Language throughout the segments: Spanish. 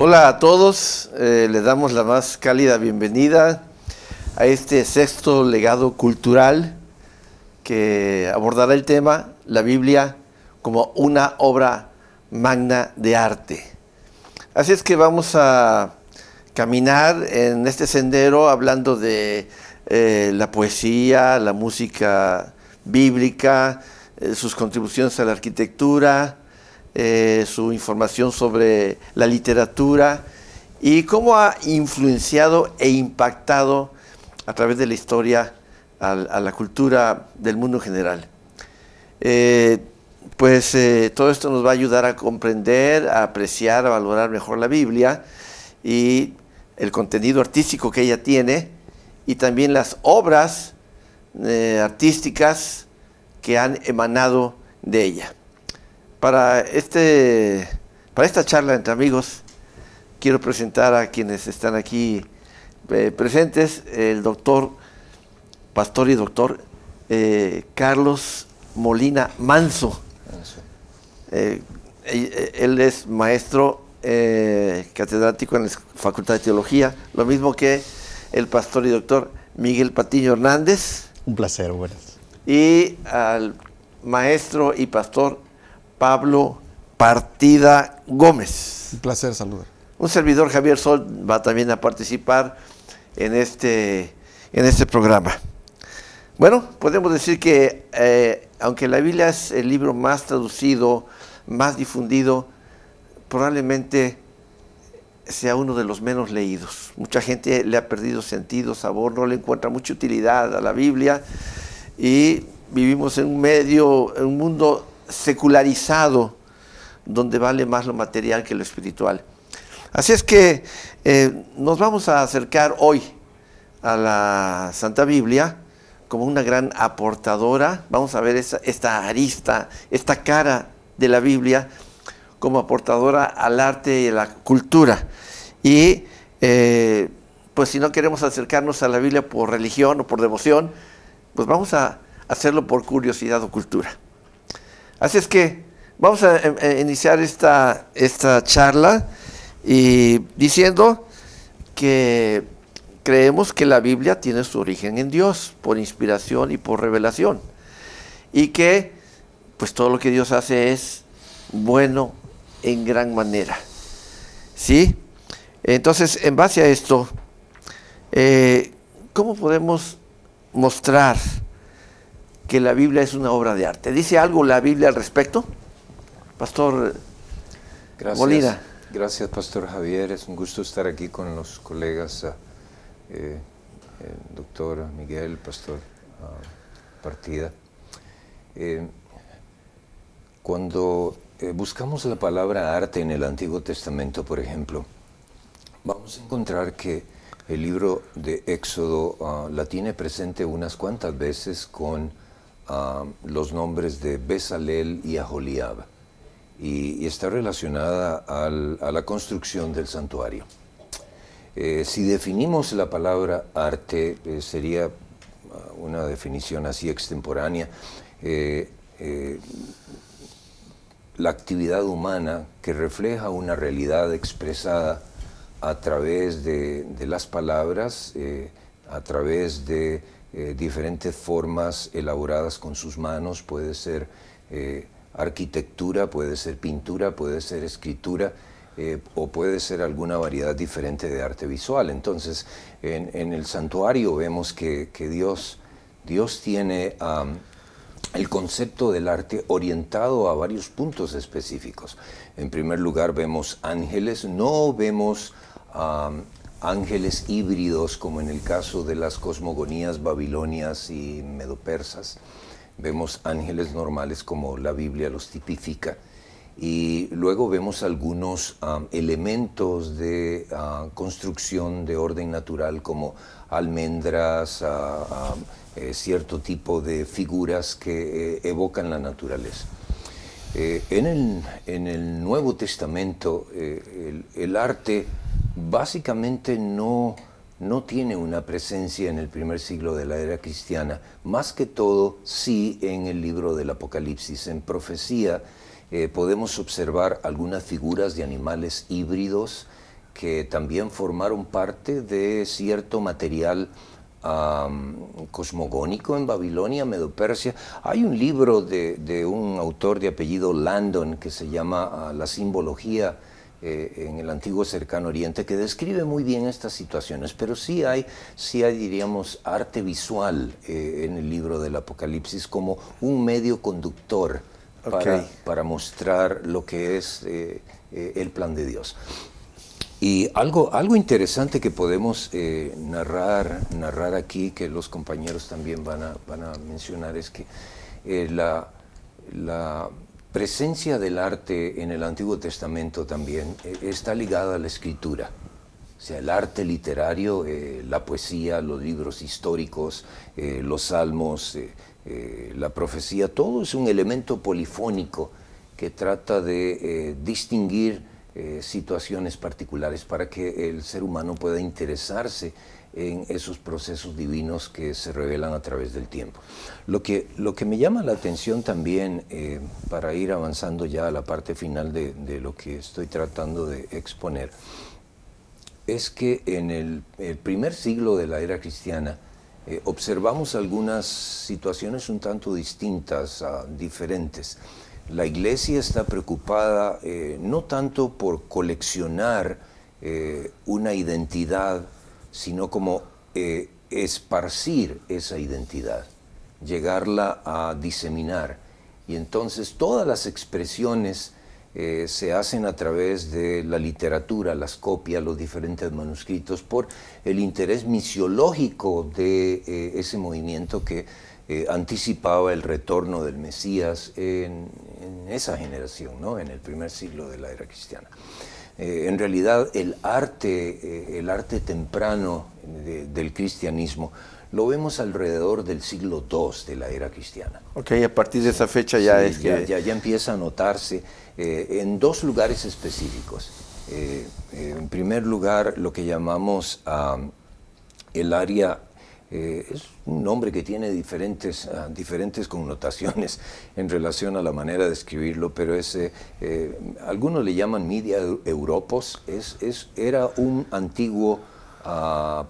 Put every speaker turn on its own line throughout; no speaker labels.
Hola a todos, eh, les damos la más cálida bienvenida a este sexto legado cultural que abordará el tema la Biblia como una obra magna de arte. Así es que vamos a caminar en este sendero hablando de eh, la poesía, la música bíblica, eh, sus contribuciones a la arquitectura, eh, su información sobre la literatura y cómo ha influenciado e impactado a través de la historia a, la cultura del mundo general. Eh, pues eh, todo esto nos va a ayudar a comprender, a apreciar, a valorar mejor la Biblia y el contenido artístico que ella tiene y también las obras artísticas que han emanado de ella. Para, este, para esta charla entre amigos, quiero presentar a quienes están aquí eh, presentes, el doctor, pastor y doctor eh, Carlos Molina Manso. Eh, él es maestro catedrático en la Facultad de Teología, lo mismo que el pastor y doctor Miguel Patiño Hernández.
Un placer, buenas.
Y al maestro y pastor Pablo Partida Gómez.
Un placer saludar.
Un servidor Javier Sol va también a participar en este, en este programa. Bueno, podemos decir que eh, aunque la Biblia es el libro más traducido, más difundido, probablemente sea uno de los menos leídos. Mucha gente le ha perdido sentido, sabor, no le encuentra mucha utilidad a la Biblia y vivimos en un medio, en un mundo secularizado, donde vale más lo material que lo espiritual. Así es que eh, nos vamos a acercar hoy a la Santa Biblia como una gran aportadora. Vamos a ver esta, arista, esta cara de la Biblia como aportadora al arte y a la cultura. Y eh, pues si no queremos acercarnos a la Biblia por religión o por devoción, pues vamos a hacerlo por curiosidad o cultura. Así es que vamos a, em, eh, iniciar esta, esta charla y diciendo que creemos que la Biblia tiene su origen en Dios, por inspiración y por revelación. Y que pues todo lo que Dios hace es bueno en gran manera. ¿Sí? Entonces, en base a esto, eh, ¿cómo podemos mostrar que la Biblia es una obra de arte. ¿Dice algo la Biblia al respecto? Pastor Gracias. Molina.
Gracias, Pastor Javier. Es un gusto estar aquí con los colegas, eh, doctor Miguel, Pastor ah, Partida. Eh, cuando eh, buscamos la palabra arte en el Antiguo Testamento, por ejemplo, vamos a encontrar que el libro de Éxodo ah, la tiene presente unas cuantas veces con los nombres de Besalel y Aholiab y, está relacionada a la construcción del santuario. Eh, si definimos la palabra arte, eh, sería ah, una definición así extemporánea, eh, la actividad humana que refleja una realidad expresada a través de las palabras, a través de eh, diferentes formas elaboradas con sus manos, puede ser eh, arquitectura, puede ser pintura, puede ser escritura. Eh, o puede ser alguna variedad diferente de arte visual. Entonces, en, el santuario vemos que, Dios, Dios tiene el concepto del arte orientado a varios puntos específicos. En primer lugar, vemos ángeles, no vemos ángeles híbridos, como en el caso de las cosmogonías babilonias y medopersas. Vemos ángeles normales como la Biblia los tipifica. Y luego vemos algunos elementos de ah, construcción de orden natural como almendras, ah, eh, cierto tipo de figuras que eh, evocan la naturaleza. Eh, en, el, Nuevo Testamento el arte básicamente no, tiene una presencia en el primer siglo de la era cristiana, más que todo sí en el libro del Apocalipsis, en profecía. Eh, podemos observar algunas figuras de animales híbridos que también formaron parte de cierto material cosmogónico en Babilonia, Medopersia. Hay un libro de, un autor de apellido Landon que se llama ah, La simbología eh, en el antiguo cercano oriente que describe muy bien estas situaciones, pero sí hay, sí hay diríamos, arte visual eh, en el libro del Apocalipsis como un medio conductor
para,
mostrar lo que es eh, el plan de Dios. Y algo, algo interesante que podemos narrar, narrar aquí, que los compañeros también van a, van a mencionar, es que la presencia del arte en el Antiguo Testamento también eh, está ligada a la escritura. O sea, el arte literario, eh, la poesía, los libros históricos, eh, los salmos, la profecía, todo es un elemento polifónico que trata de distinguir situaciones particulares para que el ser humano pueda interesarse en esos procesos divinos que se revelan a través del tiempo. Lo que, lo que me llama la atención también, eh, para ir avanzando ya a la parte final de, lo que estoy tratando de exponer, es que en el, primer siglo de la era cristiana eh, observamos algunas situaciones un tanto distintas, diferentes. La iglesia está preocupada eh, no tanto por coleccionar una identidad, sino como eh, esparcir esa identidad, llegarla a diseminar. Y entonces todas las expresiones eh, se hacen a través de la literatura, las copias, los diferentes manuscritos, por el interés misiológico de eh, ese movimiento que anticipaba el retorno del Mesías en, en, esa generación, ¿no? en el primer siglo de la era cristiana. Eh, en realidad el arte, eh, el arte temprano del cristianismo, lo vemos alrededor del siglo II de la era cristiana.
Ok, a partir
de esa fecha ya es ya, ya, ya, empieza a notarse eh, en dos lugares específicos. en primer lugar, lo que llamamos ah, el área eh, es un nombre que tiene diferentes, ah, diferentes connotaciones en relación a la manera de escribirlo, pero ese, eh, eh, algunos le llaman Media Europos, era un antiguo ah,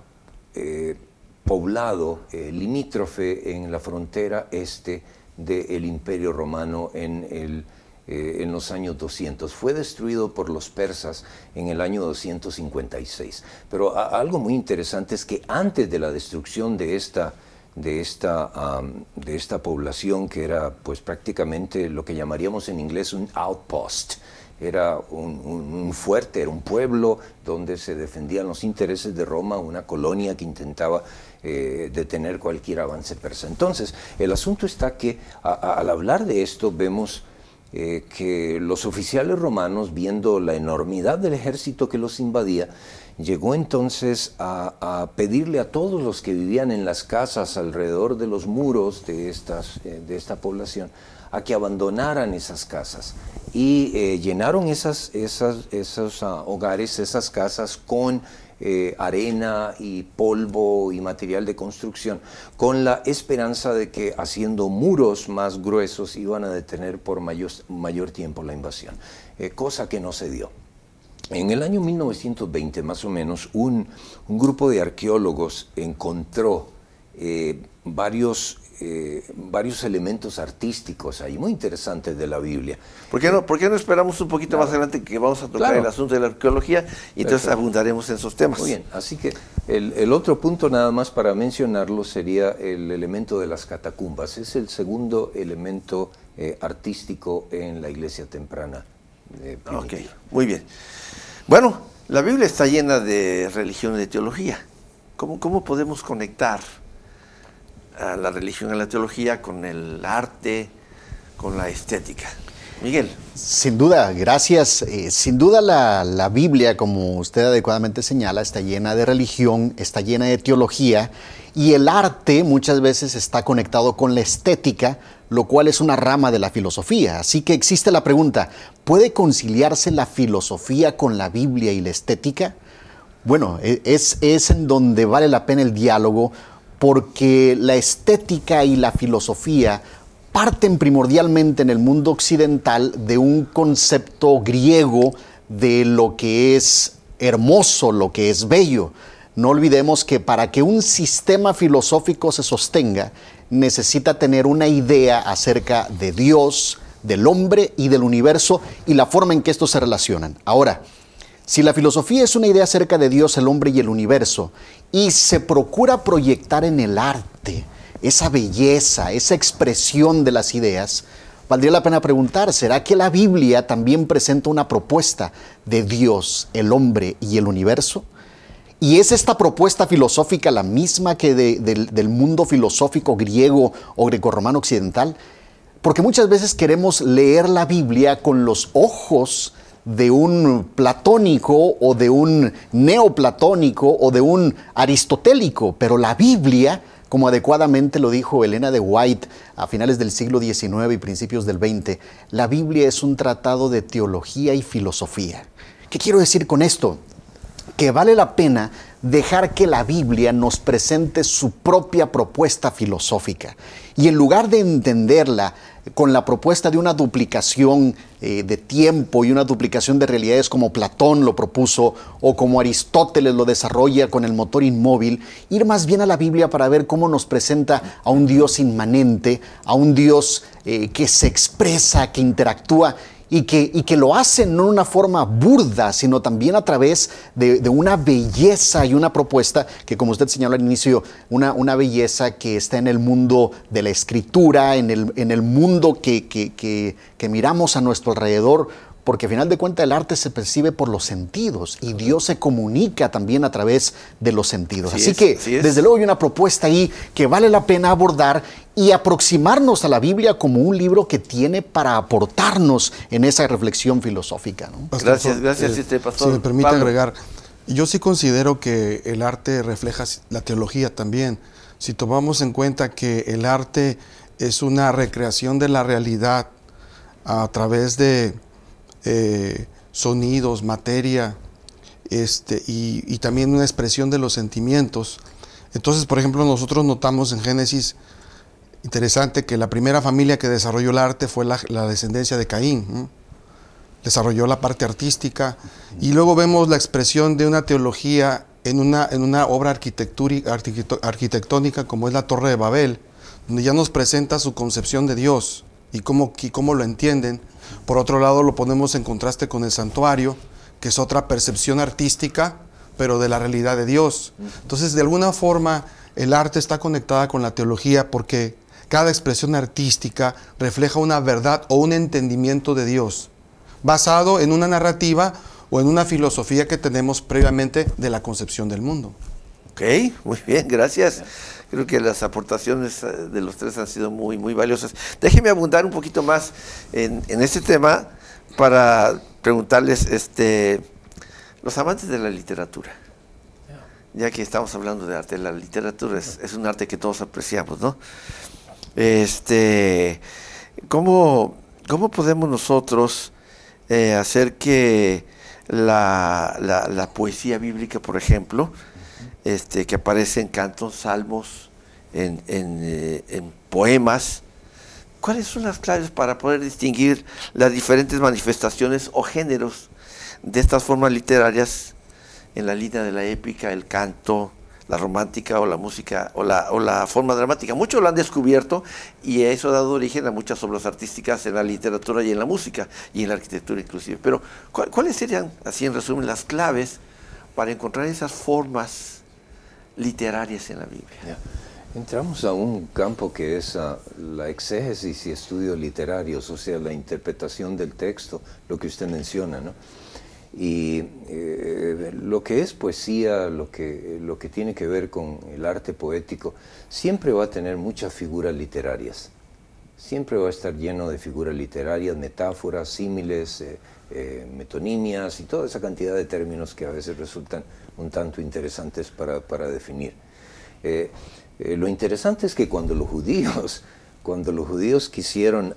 poblado limítrofe en la frontera este del Imperio Romano en el eh, en los años 200. Fue destruido por los persas en el año 256. Pero algo muy interesante es que antes de la destrucción de esta, de esta, de esta población, que era pues prácticamente lo que llamaríamos en inglés un outpost, era un, fuerte, era un pueblo donde se defendían los intereses de Roma, una colonia que intentaba eh, detener cualquier avance persa. Entonces, el asunto está que al hablar de esto vemos eh, que los oficiales romanos, viendo la enormidad del ejército que los invadía, llegó entonces a, pedirle a todos los que vivían en las casas alrededor de los muros de, estas, eh, de esta población a que abandonaran esas casas y eh, llenaron esos ah, hogares, esas casas con eh, arena y polvo y material de construcción, con la esperanza de que haciendo muros más gruesos iban a detener por mayor, mayor tiempo la invasión, eh, cosa que no se dio. En el año 1920 más o menos, un, grupo de arqueólogos encontró eh, varios eh, varios
elementos artísticos ahí, muy interesantes de la Biblia. ¿Por qué no, no esperamos un poquito más adelante que vamos a tocar el asunto de la arqueología y entonces abundaremos en esos temas? Muy bien, así que el,
otro punto nada más para mencionarlo sería el elemento de las catacumbas. Es el segundo elemento eh, artístico en la iglesia temprana. ok,
muy bien. Bueno, la Biblia está llena de religión y de teología. cómo podemos conectar? la religión, a la teología, con el arte, con la estética. Miguel.
Sin duda, gracias. Eh, sin duda la, Biblia, como usted adecuadamente señala, está llena de religión, está llena de teología y el arte muchas veces está conectado con la estética, lo cual es una rama de la filosofía. Así que existe la pregunta, ¿puede conciliarse la filosofía con la Biblia y la estética? Bueno, e, es, es en donde vale la pena el diálogo porque la estética y la filosofía parten primordialmente en el mundo occidental de un concepto griego de lo que es hermoso, lo que es bello. No olvidemos que para que un sistema filosófico se sostenga, necesita tener una idea acerca de Dios, del hombre y del universo y la forma en que estos se relacionan. Ahora, si la filosofía es una idea acerca de Dios, el hombre y el universo, y se procura proyectar en el arte esa belleza, esa expresión de las ideas, valdría la pena preguntar, ¿será que la Biblia también presenta una propuesta de Dios, el hombre y el universo? ¿Y es esta propuesta filosófica la misma que del mundo filosófico griego o grecorromano occidental? Porque muchas veces queremos leer la Biblia con los ojos de un platónico o de un neoplatónico o de un aristotélico, pero la Biblia, como adecuadamente lo dijo Elena de White a finales del siglo XIX y principios del XX, la Biblia es un tratado de teología y filosofía. ¿Qué quiero decir con esto? Que vale la pena dejar que la Biblia nos presente su propia propuesta filosófica. Y en lugar de entenderla con la propuesta de una duplicación eh, de tiempo y una duplicación de realidades como Platón lo propuso o como Aristóteles lo desarrolla con el motor inmóvil, ir más bien a la Biblia para ver cómo nos presenta a un Dios inmanente, a un Dios eh, que se expresa, que interactúa y que, y que lo hacen no de una forma burda, sino también a través de, una belleza y una propuesta que, como usted señaló al inicio, una, una belleza que está en el mundo de la escritura, en el, en el mundo que, que, que miramos a nuestro alrededor, porque a final de cuentas el arte se percibe por los sentidos y Dios se comunica también a través de los sentidos. Así, que, desde luego, hay una propuesta ahí que vale la pena abordar y aproximarnos a la Biblia como un libro que tiene para aportarnos en esa reflexión filosófica. gracias, gracias, eh,
este, pastor. Si me permite agregar, yo sí considero que el arte refleja la teología también. Si tomamos en cuenta que el arte es una recreación de la realidad a través de eh, sonidos, materia, este, y, también una expresión de los sentimientos. Entonces, por ejemplo, nosotros notamos en Génesis, interesante, que la primera familia que desarrolló el arte fue la, descendencia de Caín. Desarrolló la parte artística y luego vemos la expresión de una teología en una, en una obra arquitectónica como es la Torre de Babel, donde ya nos presenta su concepción de Dios y cómo, y cómo lo entienden por otro lado, lo ponemos en contraste con el santuario, que es otra percepción artística, pero de la realidad de Dios. Entonces, de alguna forma, el arte está conectada con la teología porque cada expresión artística refleja una verdad o un entendimiento de Dios, basado en una narrativa o en una filosofía que tenemos previamente de la concepción del mundo. Ok,
muy bien, gracias. Creo que las aportaciones eh, de los tres han sido muy, muy valiosas. Déjenme abundar un poquito más en, este tema para preguntarles, este, los amantes de la literatura, ya que estamos hablando de arte, la literatura es, un arte que todos apreciamos, ¿no? Este, ¿cómo, podemos nosotros eh, hacer que la, poesía bíblica, por ejemplo, este, que aparece en cantos, salmos, eh, en, poemas. ¿Cuáles son las claves para poder distinguir las diferentes manifestaciones o géneros de estas formas literarias en la línea de la épica, el canto, la romántica o la música o la, o la forma dramática. Muchos lo han descubierto y eso ha dado origen a muchas obras artísticas en la literatura y en la música y en la arquitectura inclusive. Pero ¿cuáles serían, así en resumen, las claves para encontrar esas formas literarias en la Biblia.
Entramos a un campo que es ah, la exégesis y estudios literarios, o sea, la interpretación del texto, lo que usted menciona, ¿no? Y eh, lo que es poesía, lo que, lo que tiene que ver con el arte poético, siempre va a tener muchas figuras literarias. Siempre va a estar lleno de figuras literarias, metáforas, símiles, eh, eh, metonimias y toda esa cantidad de términos que a veces resultan un tanto interesantes para, definir. Eh, eh, lo interesante es que cuando los judíos, cuando los judíos quisieron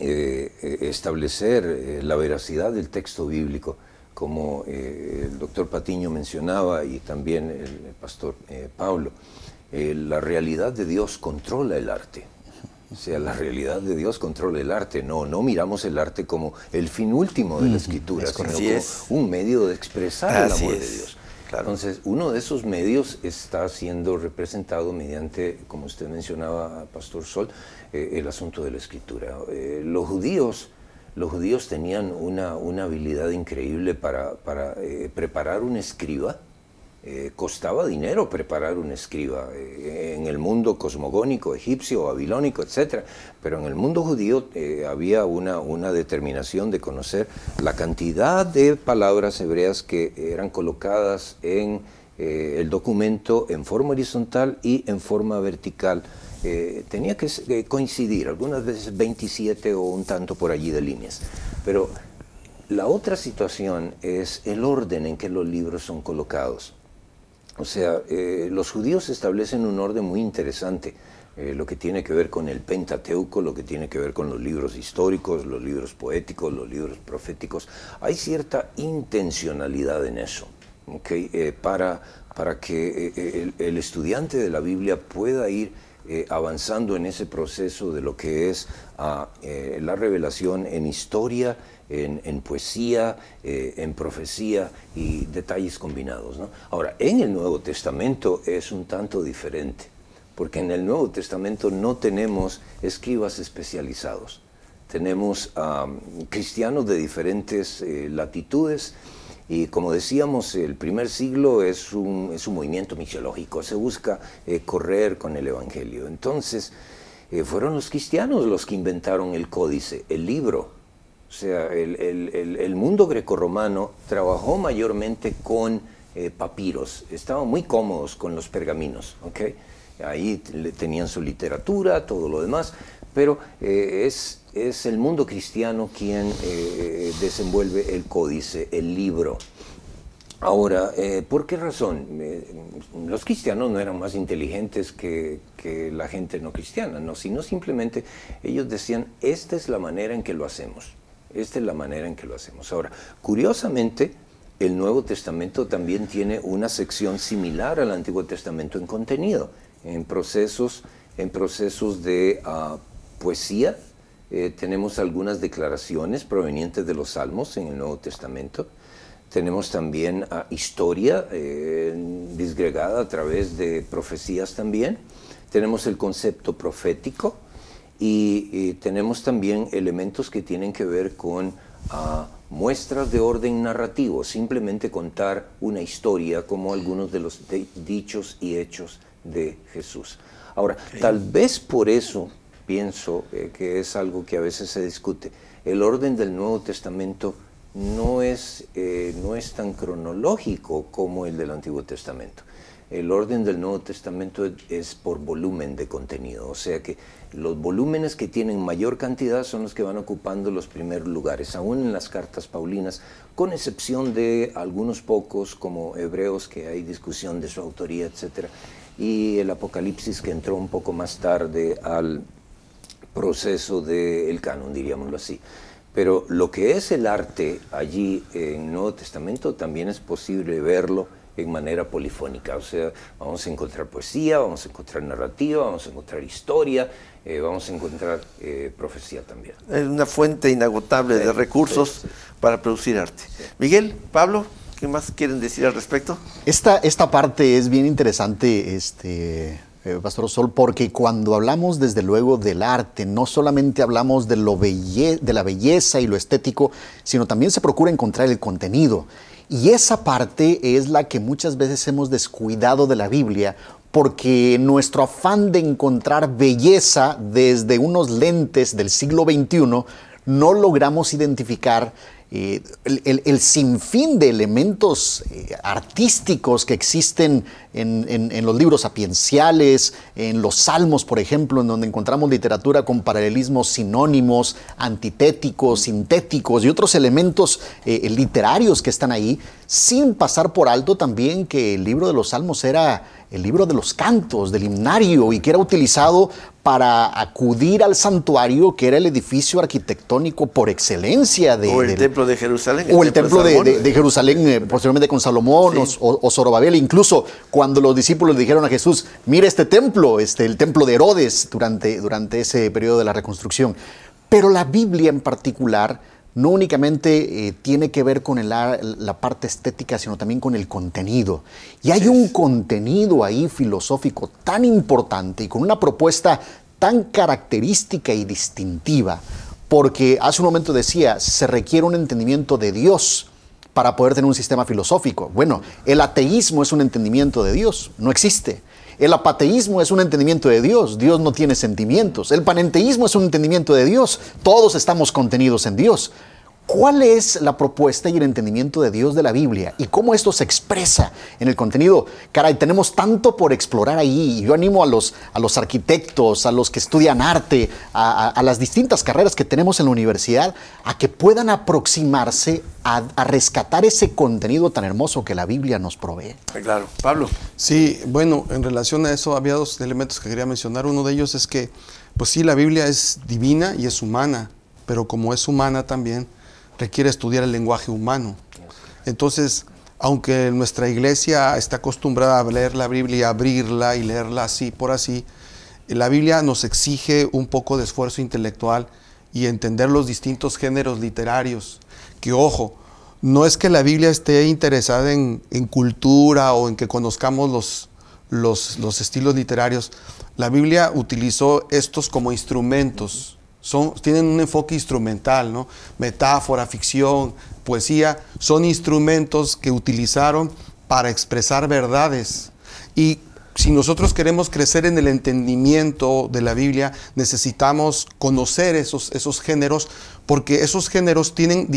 establecer la veracidad del texto bíblico, como el doctor Patiño mencionaba y también el, pastor Pablo, la realidad de Dios controla el arte. O sea, la realidad de Dios controla el arte. No, no miramos el arte como el fin último de la escritura, sino como un medio de expresar la el amor de Dios. Entonces, uno de esos medios está siendo representado mediante, como usted mencionaba, Pastor Sol, eh, el asunto de la escritura. Eh, los judíos los judíos tenían una, habilidad increíble para, eh, preparar un escriba eh, costaba dinero preparar un escriba eh, en el mundo cosmogónico, egipcio, babilónico, etc. Pero en el mundo judío eh, había una, una, determinación de conocer la cantidad de palabras hebreas que eran colocadas en el documento en forma horizontal y en forma vertical. tenía que coincidir, algunas veces 27 o un tanto por allí de líneas. Pero la otra situación es el orden en que los libros son colocados. O sea, eh, los judíos establecen un orden muy interesante, eh, lo que tiene que ver con el Pentateuco, lo que tiene que ver con los libros históricos, los libros poéticos, los libros proféticos. Hay cierta intencionalidad en eso, ¿okay? Eh, para, que el, estudiante de la Biblia pueda ir avanzando en ese proceso de lo que es ah, la revelación en historia, en, poesía, eh, en profecía y detalles combinados. Ahora, en el Nuevo Testamento es un tanto diferente, porque en el Nuevo Testamento no tenemos escribas especializados. Tenemos a cristianos de diferentes eh, latitudes, y como decíamos, el primer siglo es un, es un movimiento misiológico, se busca eh, correr con el Evangelio. Entonces, fueron los cristianos los que inventaron el códice, el libro, o sea, el, el, el, mundo grecorromano trabajó mayormente con eh, papiros, estaban muy cómodos con los pergaminos, ¿ok? Ahí tenían su literatura, todo lo demás, pero eh, es, es, el mundo cristiano quien eh, desenvuelve el códice, el libro. Ahora, ¿por qué razón? los cristianos no eran más inteligentes que, que, la gente no cristiana, no, sino simplemente ellos decían, esta es la manera en que lo hacemos. Esta es la manera en que lo hacemos. Ahora, curiosamente, el Nuevo Testamento también tiene una sección similar al Antiguo Testamento en contenido, en procesos, en procesos de ah, poesía. Eh, tenemos algunas declaraciones provenientes de los Salmos en el Nuevo Testamento. Tenemos también ah, historia eh, disgregada a través de profecías también. Tenemos el concepto profético, y, eh, tenemos también elementos que tienen que ver con ah, muestras de orden narrativo, simplemente contar una historia como algunos de los dichos y hechos de Jesús. Ahora, tal vez por eso pienso eh, que es algo que a veces se discute. El orden del Nuevo Testamento no es, eh, no es tan cronológico como el del Antiguo Testamento. El orden del Nuevo Testamento es por volumen de contenido, o sea que los volúmenes que tienen mayor cantidad son los que van ocupando los primeros lugares, aún en las cartas paulinas, con excepción de algunos pocos como Hebreos, que hay discusión de su autoría, etc. Y el Apocalipsis, que entró un poco más tarde al proceso del canon, diríamoslo así. Pero lo que es el arte allí en Nuevo Testamento también es posible verlo en manera polifónica. O sea, vamos a encontrar poesía, vamos a encontrar narrativa, vamos a encontrar historia, eh, vamos a encontrar
eh, profecía también.
Es una fuente inagotable de recursos para producir
arte. Miguel, Pablo, ¿qué más quieren decir al respecto? Esta, esta parte es bien interesante, este, eh, Pastor Sol, porque cuando hablamos desde luego del arte, no solamente hablamos de, lo belle de la belleza y lo estético, sino también se procura encontrar el contenido. Y esa parte es la que muchas veces hemos descuidado de la Biblia porque nuestro afán de encontrar belleza desde unos lentes del siglo XXI no logramos identificar eh, el, sinfín de elementos eh, artísticos que existen en, los libros sapienciales, en los salmos, por ejemplo, en donde encontramos literatura con paralelismos sinónimos, antitéticos, sintéticos y otros elementos eh, literarios que están ahí, sin pasar por alto también que el libro de los salmos era el libro de los cantos, del himnario, y que era utilizado para acudir al santuario, que era el edificio arquitectónico por excelencia de... O el
templo de Jerusalén. o el templo, de,
Jerusalén, eh, posteriormente con Salomón o, o, Zorobabel. Incluso cuando los discípulos dijeron a Jesús, mira este templo, este, el templo de Herodes, durante, durante ese periodo de la reconstrucción. Pero la Biblia en particular no únicamente eh, tiene que ver con la parte estética, sino también con el contenido. Y hay un contenido ahí filosófico tan importante y con una propuesta tan característica y distintiva, porque hace un momento decía, se requiere un entendimiento de Dios para poder tener un sistema filosófico. Bueno, el ateísmo es un entendimiento de Dios, no existe. El apateísmo es un entendimiento de Dios. Dios no tiene sentimientos. El panenteísmo es un entendimiento de Dios. Todos estamos contenidos en Dios. ¿Cuál es la propuesta y el entendimiento de Dios de la Biblia? ¿Y cómo esto se expresa en el contenido? Caray, tenemos tanto por explorar ahí. Yo animo a los, a los arquitectos, a los que estudian arte, a, las distintas carreras que tenemos en la universidad, a que puedan aproximarse a
rescatar ese contenido tan hermoso que la Biblia nos provee.
Eh, claro. Pablo.
Sí, bueno, en relación a eso había dos elementos que quería mencionar. Uno de ellos es que, pues sí, la Biblia es divina y es humana, pero como es humana también, requiere estudiar el lenguaje humano. Entonces, aunque nuestra iglesia está acostumbrada a leer la Biblia, abrirla y leerla así por así, la Biblia nos exige un poco de esfuerzo intelectual y entender los distintos géneros literarios. Que ojo, no es que la Biblia esté interesada en, cultura o en que conozcamos los, los, los, estilos literarios. La Biblia utilizó estos como instrumentos tienen un enfoque instrumental, ¿no? Metáfora, ficción, poesía, son instrumentos que utilizaron para expresar verdades. Y si nosotros queremos crecer en el entendimiento de la Biblia, necesitamos conocer esos, esos géneros, porque esos géneros tienen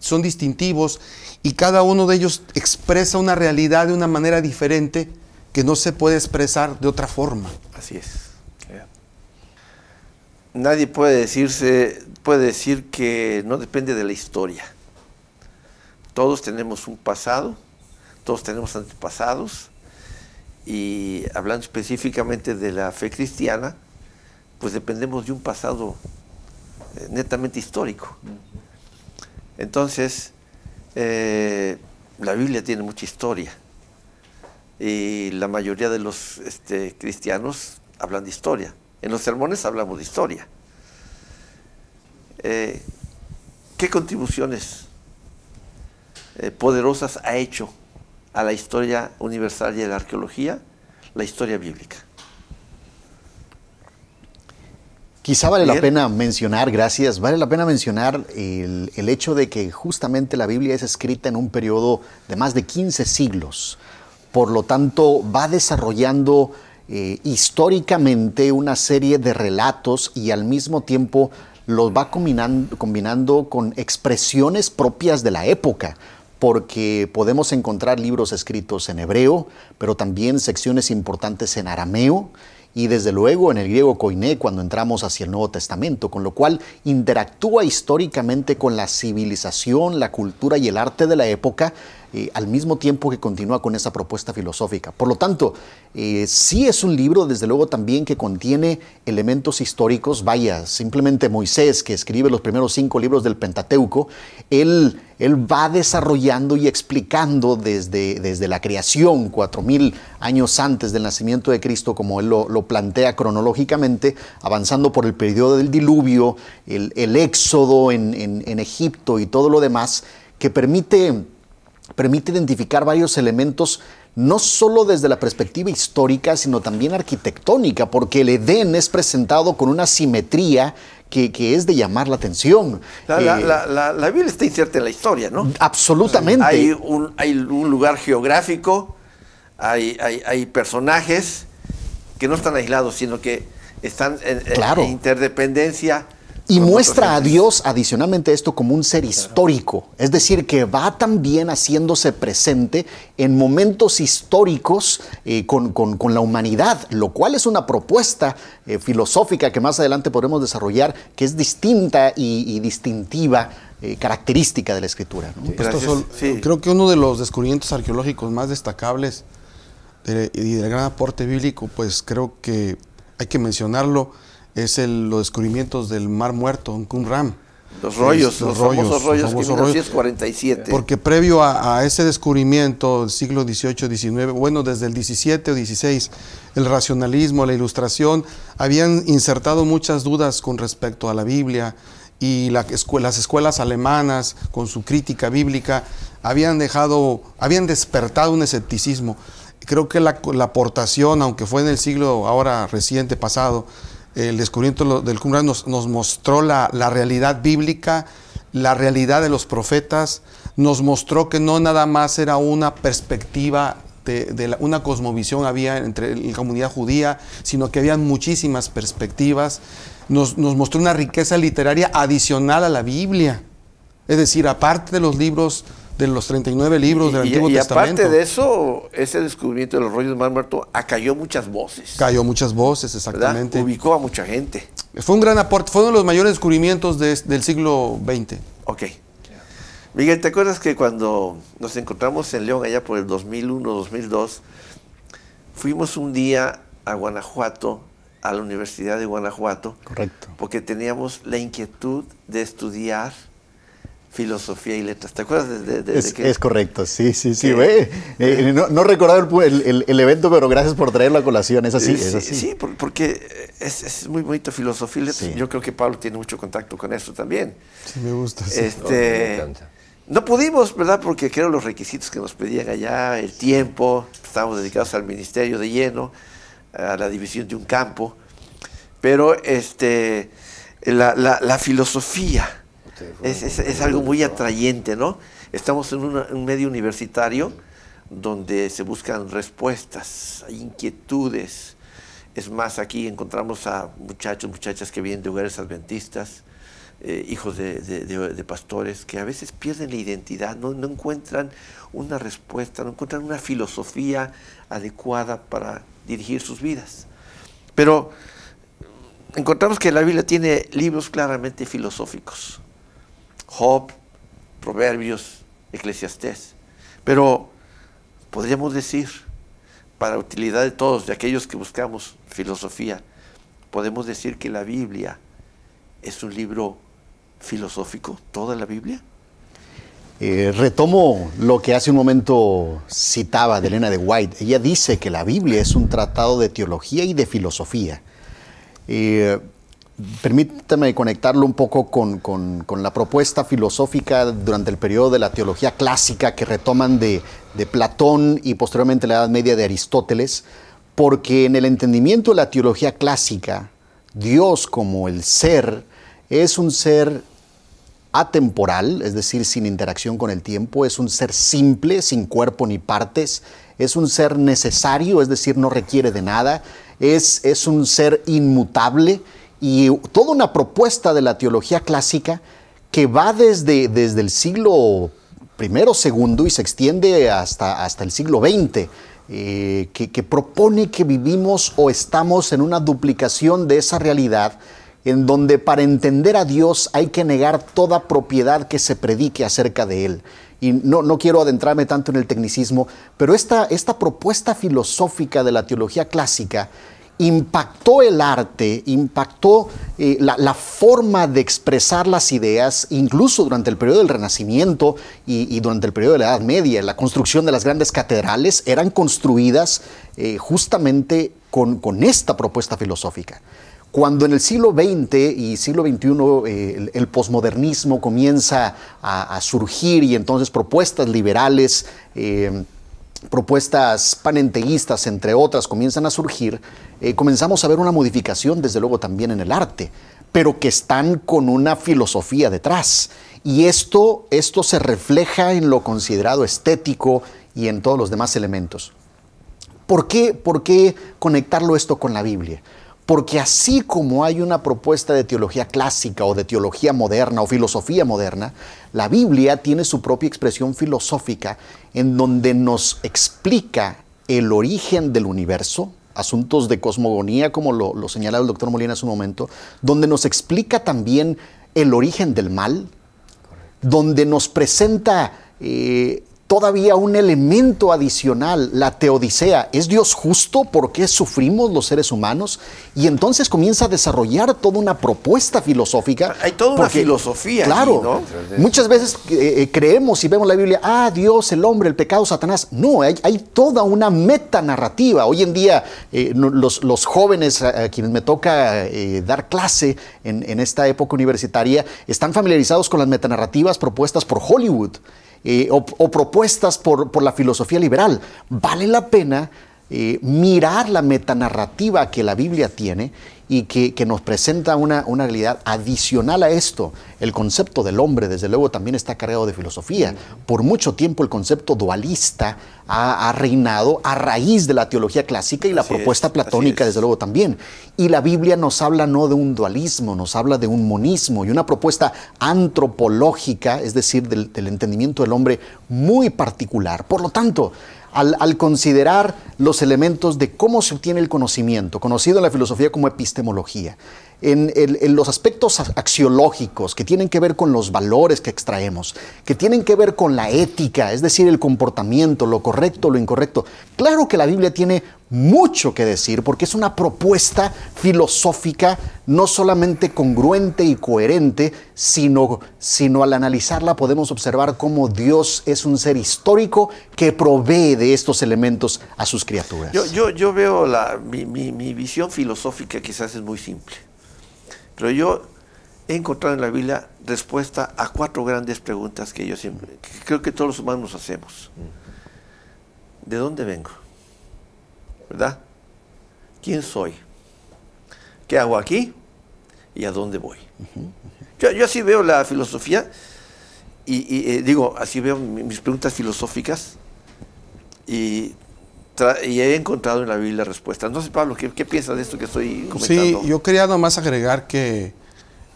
son distintivos y cada uno de ellos expresa una realidad de una manera diferente que no se puede expresar de otra forma.
Así es nadie puede decirse, puede decir que no depende de la historia. Todos tenemos un pasado, todos tenemos antepasados, y hablando específicamente de la fe cristiana, pues dependemos de un pasado eh, netamente histórico. Entonces, eh, la Biblia tiene mucha historia y la mayoría de los este, cristianos hablan de historia. En los sermones hablamos de historia. Eh, ¿Qué contribuciones eh, poderosas ha hecho a la historia universal y a la arqueología la historia bíblica?
Quizá vale la pena mencionar, gracias, vale la pena mencionar el, el, hecho de que justamente la Biblia es escrita en un periodo de más de 15 siglos. Por lo tanto, va desarrollando eh, históricamente una serie de relatos y al mismo tiempo los va combinando, combinando con expresiones propias de la época porque podemos encontrar libros escritos en hebreo, pero también secciones importantes en arameo y desde luego en el griego koiné cuando entramos hacia el Nuevo Testamento, con lo cual interactúa históricamente con la civilización, la cultura y el arte de la época, al mismo tiempo que continúa con esa propuesta filosófica. Por lo tanto, eh, sí es un libro, desde luego, también que contiene elementos históricos. Vaya, simplemente Moisés, que escribe los primeros cinco libros del Pentateuco, él, él va desarrollando y explicando desde, desde la creación, cuatro mil años antes del nacimiento de Cristo, como él lo, plantea cronológicamente, avanzando por el periodo del diluvio, el, éxodo en Egipto y todo lo demás, que permite permite identificar varios elementos no solo desde la perspectiva histórica, sino también arquitectónica, porque el Edén es presentado con una simetría que, es de llamar la atención. La,
eh, Biblia está incierta en la historia, ¿no?
Absolutamente. Hay
un, hay un lugar geográfico, hay, personajes que no están aislados, sino que están en interdependencia
y muestra a Dios adicionalmente esto como un ser histórico, es decir, que va también haciéndose presente en momentos históricos eh, con, la humanidad, lo cual es una propuesta eh, filosófica que más adelante podremos desarrollar, que es distinta y, distintiva eh, característica de la escritura. Pues,
creo que uno de los descubrimientos arqueológicos más destacables y del gran aporte bíblico, pues creo que hay que mencionarlo, es el, los descubrimientos del Mar Muerto en Qumran. Los rollos, los, rollos, famosos rollos, los rollos
47. Porque
previo a, ese descubrimiento del siglo XVIII, XIX, bueno, desde el XVII o XVI, el racionalismo, la ilustración, habían insertado muchas dudas con respecto a la Biblia y las escuelas alemanas, con su crítica bíblica, habían dejado, habían despertado un escepticismo. Creo que la aportación, aunque fue en el siglo ahora reciente pasado, el descubrimiento del Qumran nos, mostró la, realidad bíblica, la realidad de los profetas, nos mostró que no nada más era una perspectiva de, una cosmovisión había entre la comunidad judía, sino que había muchísimas perspectivas. nos mostró una riqueza literaria adicional a la Biblia. Es decir, aparte de los libros de los 39 libros del Antiguo Testamento. Y aparte de
eso, ese descubrimiento de los rollos de Mar Muerto acalló ah, muchas voces.
Cayó muchas voces, exactamente. Ubicó a mucha gente. Fue un gran aporte, fue uno de los mayores descubrimientos del siglo XX. Ok.
Miguel, ¿te acuerdas que cuando nos encontramos en León, allá por el 2001, 2002, fuimos un día a Guanajuato, a la Universidad de Guanajuato? Correcto. Porque teníamos la inquietud de estudiar filosofía y letras. ¿Te acuerdas
es, que, es, correcto, sí, sí, sí. Eh, eh, no, recordaba el, evento, pero gracias por traerlo a colación. Es así, eh, sí, es así. porque
es, muy bonito filosofía y letras. Yo creo que Pablo tiene mucho contacto con eso también.
Sí, me gusta. Este,
No pudimos, ¿verdad? Porque creo los requisitos que nos pedían allá, el tiempo, estábamos dedicados al ministerio de lleno, a la división de un campo, pero este, la filosofía es, algo muy atrayente, ¿no? Estamos en un medio universitario donde se buscan respuestas, hay inquietudes. Es más, aquí encontramos a muchachos, muchachas que vienen de hogares adventistas, eh, hijos de, pastores, que a veces pierden la identidad, no encuentran una respuesta, no encuentran una filosofía adecuada para dirigir sus vidas. Pero encontramos que la Biblia tiene libros claramente filosóficos Job, Proverbios, Eclesiastés. Pero podríamos decir, para utilidad de todos, de aquellos que buscamos filosofía, podemos decir que la Biblia es un libro filosófico, toda la Biblia.
Eh, retomo lo que hace un momento citaba de Elena de White. Ella dice que la Biblia es un tratado de teología y de filosofía. Eh, permítame conectarlo un poco con, la propuesta filosófica durante el periodo de la teología clásica que retoman de, Platón y posteriormente la Edad Media de Aristóteles, porque en el entendimiento de la teología clásica, Dios como el ser es un ser atemporal, es decir, sin interacción con el tiempo, es un ser simple, sin cuerpo ni partes, es un ser necesario, es decir, no requiere de nada, es un ser inmutable, y toda una propuesta de la teología clásica que va desde, desde el siglo primero, II y se extiende hasta, hasta el siglo XX, eh, que, propone que vivimos o estamos en una duplicación de esa realidad en donde para entender a Dios hay que negar toda propiedad que se predique acerca de Él. Y no, quiero adentrarme tanto en el tecnicismo, pero esta, esta propuesta filosófica de la teología clásica impactó el arte, impactó eh, la, forma de expresar las ideas, incluso durante el periodo del Renacimiento y, durante el periodo de la Edad Media. La construcción de las grandes catedrales eran construidas eh, justamente con, esta propuesta filosófica. Cuando en el siglo XX y siglo XXI eh, el, posmodernismo comienza a, a, surgir y entonces propuestas liberales, propuestas panenteístas, entre otras, comienzan a surgir, eh, comenzamos a ver una modificación, desde luego, también en el arte, pero que están con una filosofía detrás. Y esto, esto se refleja en lo considerado estético y en todos los demás elementos. ¿Por qué, por qué conectarlo esto con la Biblia? Porque así como hay una propuesta de teología clásica o de teología moderna o filosofía moderna, la Biblia tiene su propia expresión filosófica en donde nos explica el origen del universo, asuntos de cosmogonía, como lo, señalaba el doctor Molina hace un momento, donde nos explica también el origen del mal, donde nos presenta eh, todavía un elemento adicional, la teodicea. ¿Es Dios justo? ¿Por qué sufrimos los seres humanos? Y entonces comienza a desarrollar toda una propuesta filosófica. Hay toda una filosofía. Claro. muchas veces eh, eh, creemos y vemos la Biblia, ah, Dios, el hombre, el pecado, Satanás. No, hay, toda una metanarrativa. Hoy en día eh, los, jóvenes a, quienes me toca dar clase en, en esta época universitaria están familiarizados con las metanarrativas propuestas por Hollywood. Eh, o, o, propuestas por, por la filosofía liberal. Vale la pena eh, mirar la metanarrativa que la Biblia tiene y que, nos presenta una, realidad adicional a esto. El concepto del hombre, desde luego, también está cargado de filosofía. Por mucho tiempo el concepto dualista ha, reinado a raíz de la teología clásica y la propuesta platónica, desde luego, también. Y la Biblia nos habla no de un dualismo, nos habla de un monismo y una propuesta antropológica, es decir, del, del entendimiento del hombre muy particular. Por lo tanto, al, considerar los elementos de cómo se obtiene el conocimiento, conocido en la filosofía como epistemología en, los aspectos axiológicos que tienen que ver con los valores que extraemos, que tienen que ver con la ética, es decir, el comportamiento, lo correcto, lo incorrecto. Claro que la Biblia tiene mucho que decir porque es una propuesta filosófica no solamente congruente y coherente, sino, sino al analizarla podemos observar cómo Dios es un ser histórico que provee de estos elementos a sus criaturas.
Yo, yo, veo mi, mi visión filosófica quizás es muy simple pero yo he encontrado en la Biblia respuesta a cuatro grandes preguntas que yo siempre, creo que todos los humanos nos hacemos. ¿De dónde vengo? ¿Verdad? ¿Quién soy? ¿Qué hago aquí? ¿Y a dónde voy? Yo, así veo la filosofía y, eh, digo, así veo mis
preguntas filosóficas y
y he encontrado en la Biblia respuestas. Entonces, Pablo, ¿qué, ¿qué, piensas de esto que estoy comentando? Sí,
yo quería nomás agregar que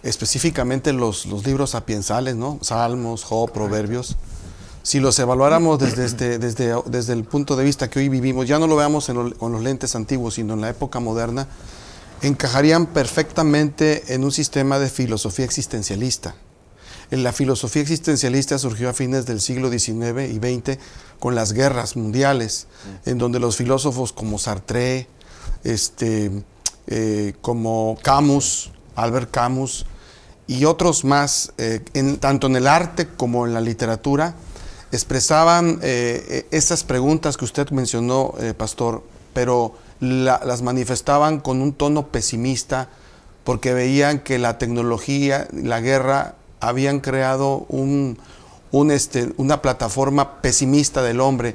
específicamente los, los libros sapiensales, ¿no? Salmos, Job, Proverbios, si los evaluáramos desde, este, desde, desde el punto de vista que hoy vivimos, ya no lo veamos con los lentes antiguos, sino en la época moderna, encajarían perfectamente en un sistema de filosofía existencialista. La filosofía existencialista surgió a fines del siglo XIX y XX con las guerras mundiales, mm. en donde los filósofos como Sartre, este, eh, como Camus, Albert Camus, y otros más, eh, en, tanto en el arte como en la literatura, expresaban eh, estas preguntas que usted mencionó, Pastor, pero las manifestaban con un tono pesimista porque veían que la tecnología, la guerra habían creado un, este, una plataforma pesimista del hombre.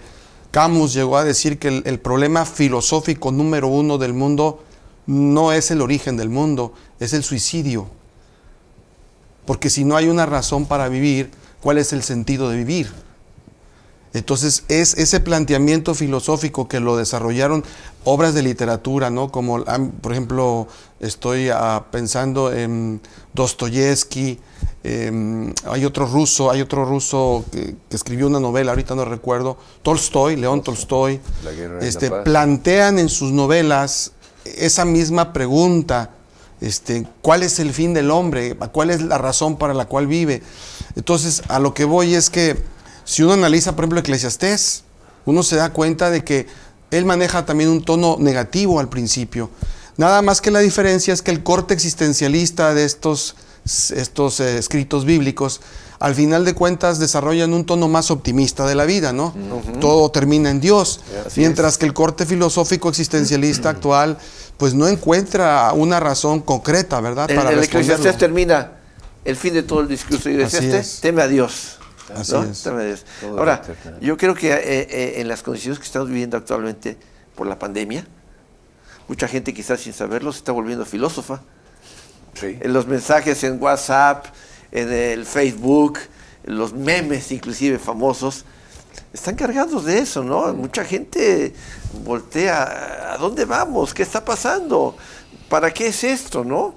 Camus llegó a decir que el, problema filosófico número uno del mundo no es el origen del mundo, es el suicidio. Porque si no hay una razón para vivir, ¿cuál es el sentido de vivir? Entonces es ese planteamiento filosófico que lo desarrollaron obras de literatura, ¿no? Como por ejemplo estoy ah, pensando en Dostoyevsky, Em, hay otro ruso, hay otro ruso que, escribió una novela, ahorita no recuerdo, Tolstoy, León Tolstoy, este, plantean en sus novelas esa misma pregunta, este, ¿cuál es el fin del hombre? ¿Cuál es la razón para la cual vive? Entonces, a lo que voy es que si uno analiza, por ejemplo, Eclesiastés, uno se da cuenta de que él maneja también un tono negativo al principio. Nada más que la diferencia es que el corte existencialista de estos estos eh, escritos bíblicos, al final de cuentas desarrollan un tono más optimista de la vida, ¿no? Todo termina en Dios. mientras que el corte filosófico existencialista actual, pues no encuentra una razón concreta, ¿verdad? para el Eclesiastés
termina el fin de todo el discurso y este, teme a Dios. Ahora, yo creo que eh, eh, en las condiciones que estamos viviendo actualmente por la pandemia, mucha gente quizás sin saberlo se está volviendo filósofa en los mensajes en WhatsApp, en el Facebook, los memes inclusive famosos, están cargados de eso, ¿no? Mucha gente voltea, ¿a dónde vamos? ¿Qué está pasando? ¿Para qué es esto, no?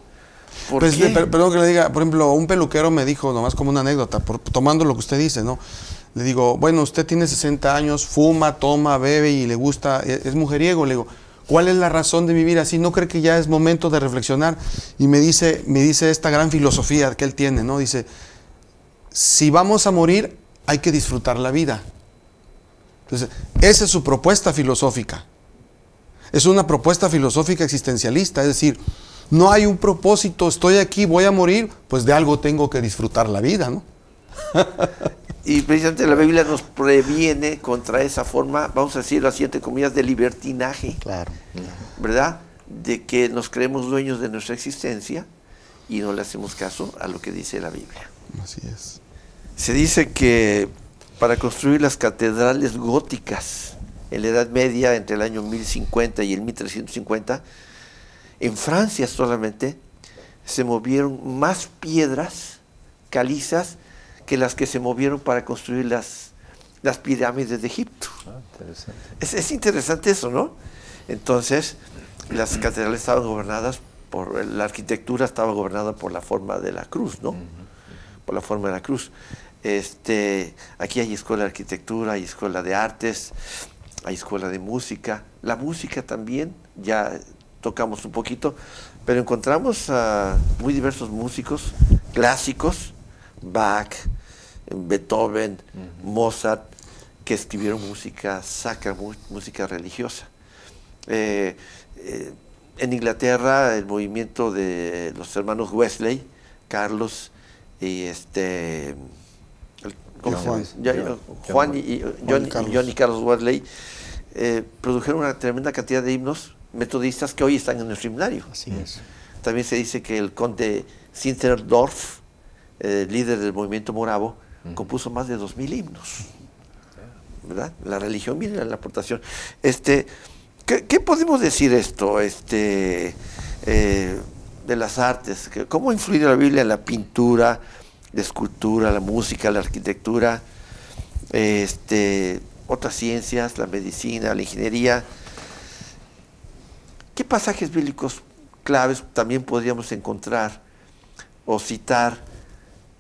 ¿Por pues, perdón
que le diga, por ejemplo, un peluquero me dijo, nomás como una anécdota, tomando lo que usted dice, ¿no? Le digo, bueno, usted tiene 60 años, fuma, toma, bebe y le gusta, e-, es mujeriego. Le digo, ¿Cuál es la razón de vivir así? ¿No cree que ya es momento de reflexionar? Y me dice, me dice esta gran filosofía que él tiene, ¿no? Dice, si vamos a morir, hay que disfrutar la vida. Entonces, esa es su propuesta filosófica. Es una propuesta filosófica existencialista, es decir, no hay un propósito, estoy aquí, voy a morir, pues de algo tengo que disfrutar la vida, ¿no? Y precisamente
la Biblia nos previene contra esa forma, vamos a decirlo así, entre comillas, de libertinaje. Claro. ¿Verdad? De que nos creemos dueños de nuestra existencia y no le hacemos caso a lo que dice la Biblia.
Así es.
Se dice que para construir las catedrales góticas en la Edad Media, entre el año 1050 y el 1350, en Francia solamente se movieron más piedras calizas que las que se movieron para construir las, las pirámides de Egipto. Ah, es, interesante eso, ¿no? Entonces, las catedrales estaban gobernadas por, la arquitectura estaba gobernada por la forma de la cruz, ¿no? Por la forma de la cruz. Este, aquí hay escuela de arquitectura, hay escuela de artes, hay escuela de música. La música también, ya tocamos un poquito, pero encontramos a muy diversos músicos clásicos, Bach, Beethoven, Mozart, que escribieron música sacra, música religiosa. Eh, eh, en Inglaterra, el movimiento de los hermanos Wesley, Carlos y este. Juan, y, John, Carlos. y, Wesley eh, produjeron una tremenda cantidad de himnos metodistas que hoy están en el seminario. Así También se dice que el conde Sinterdorf eh, líder del movimiento moravo, compuso más de 2.000 himnos. ¿Verdad? La religión viene la aportación. Este, ¿qué, podemos decir esto este, eh, de las artes? ¿Cómo influido la Biblia en la pintura, la escultura, la música, la arquitectura, este, otras ciencias, la medicina, la ingeniería? ¿Qué pasajes bíblicos claves también podríamos encontrar o citar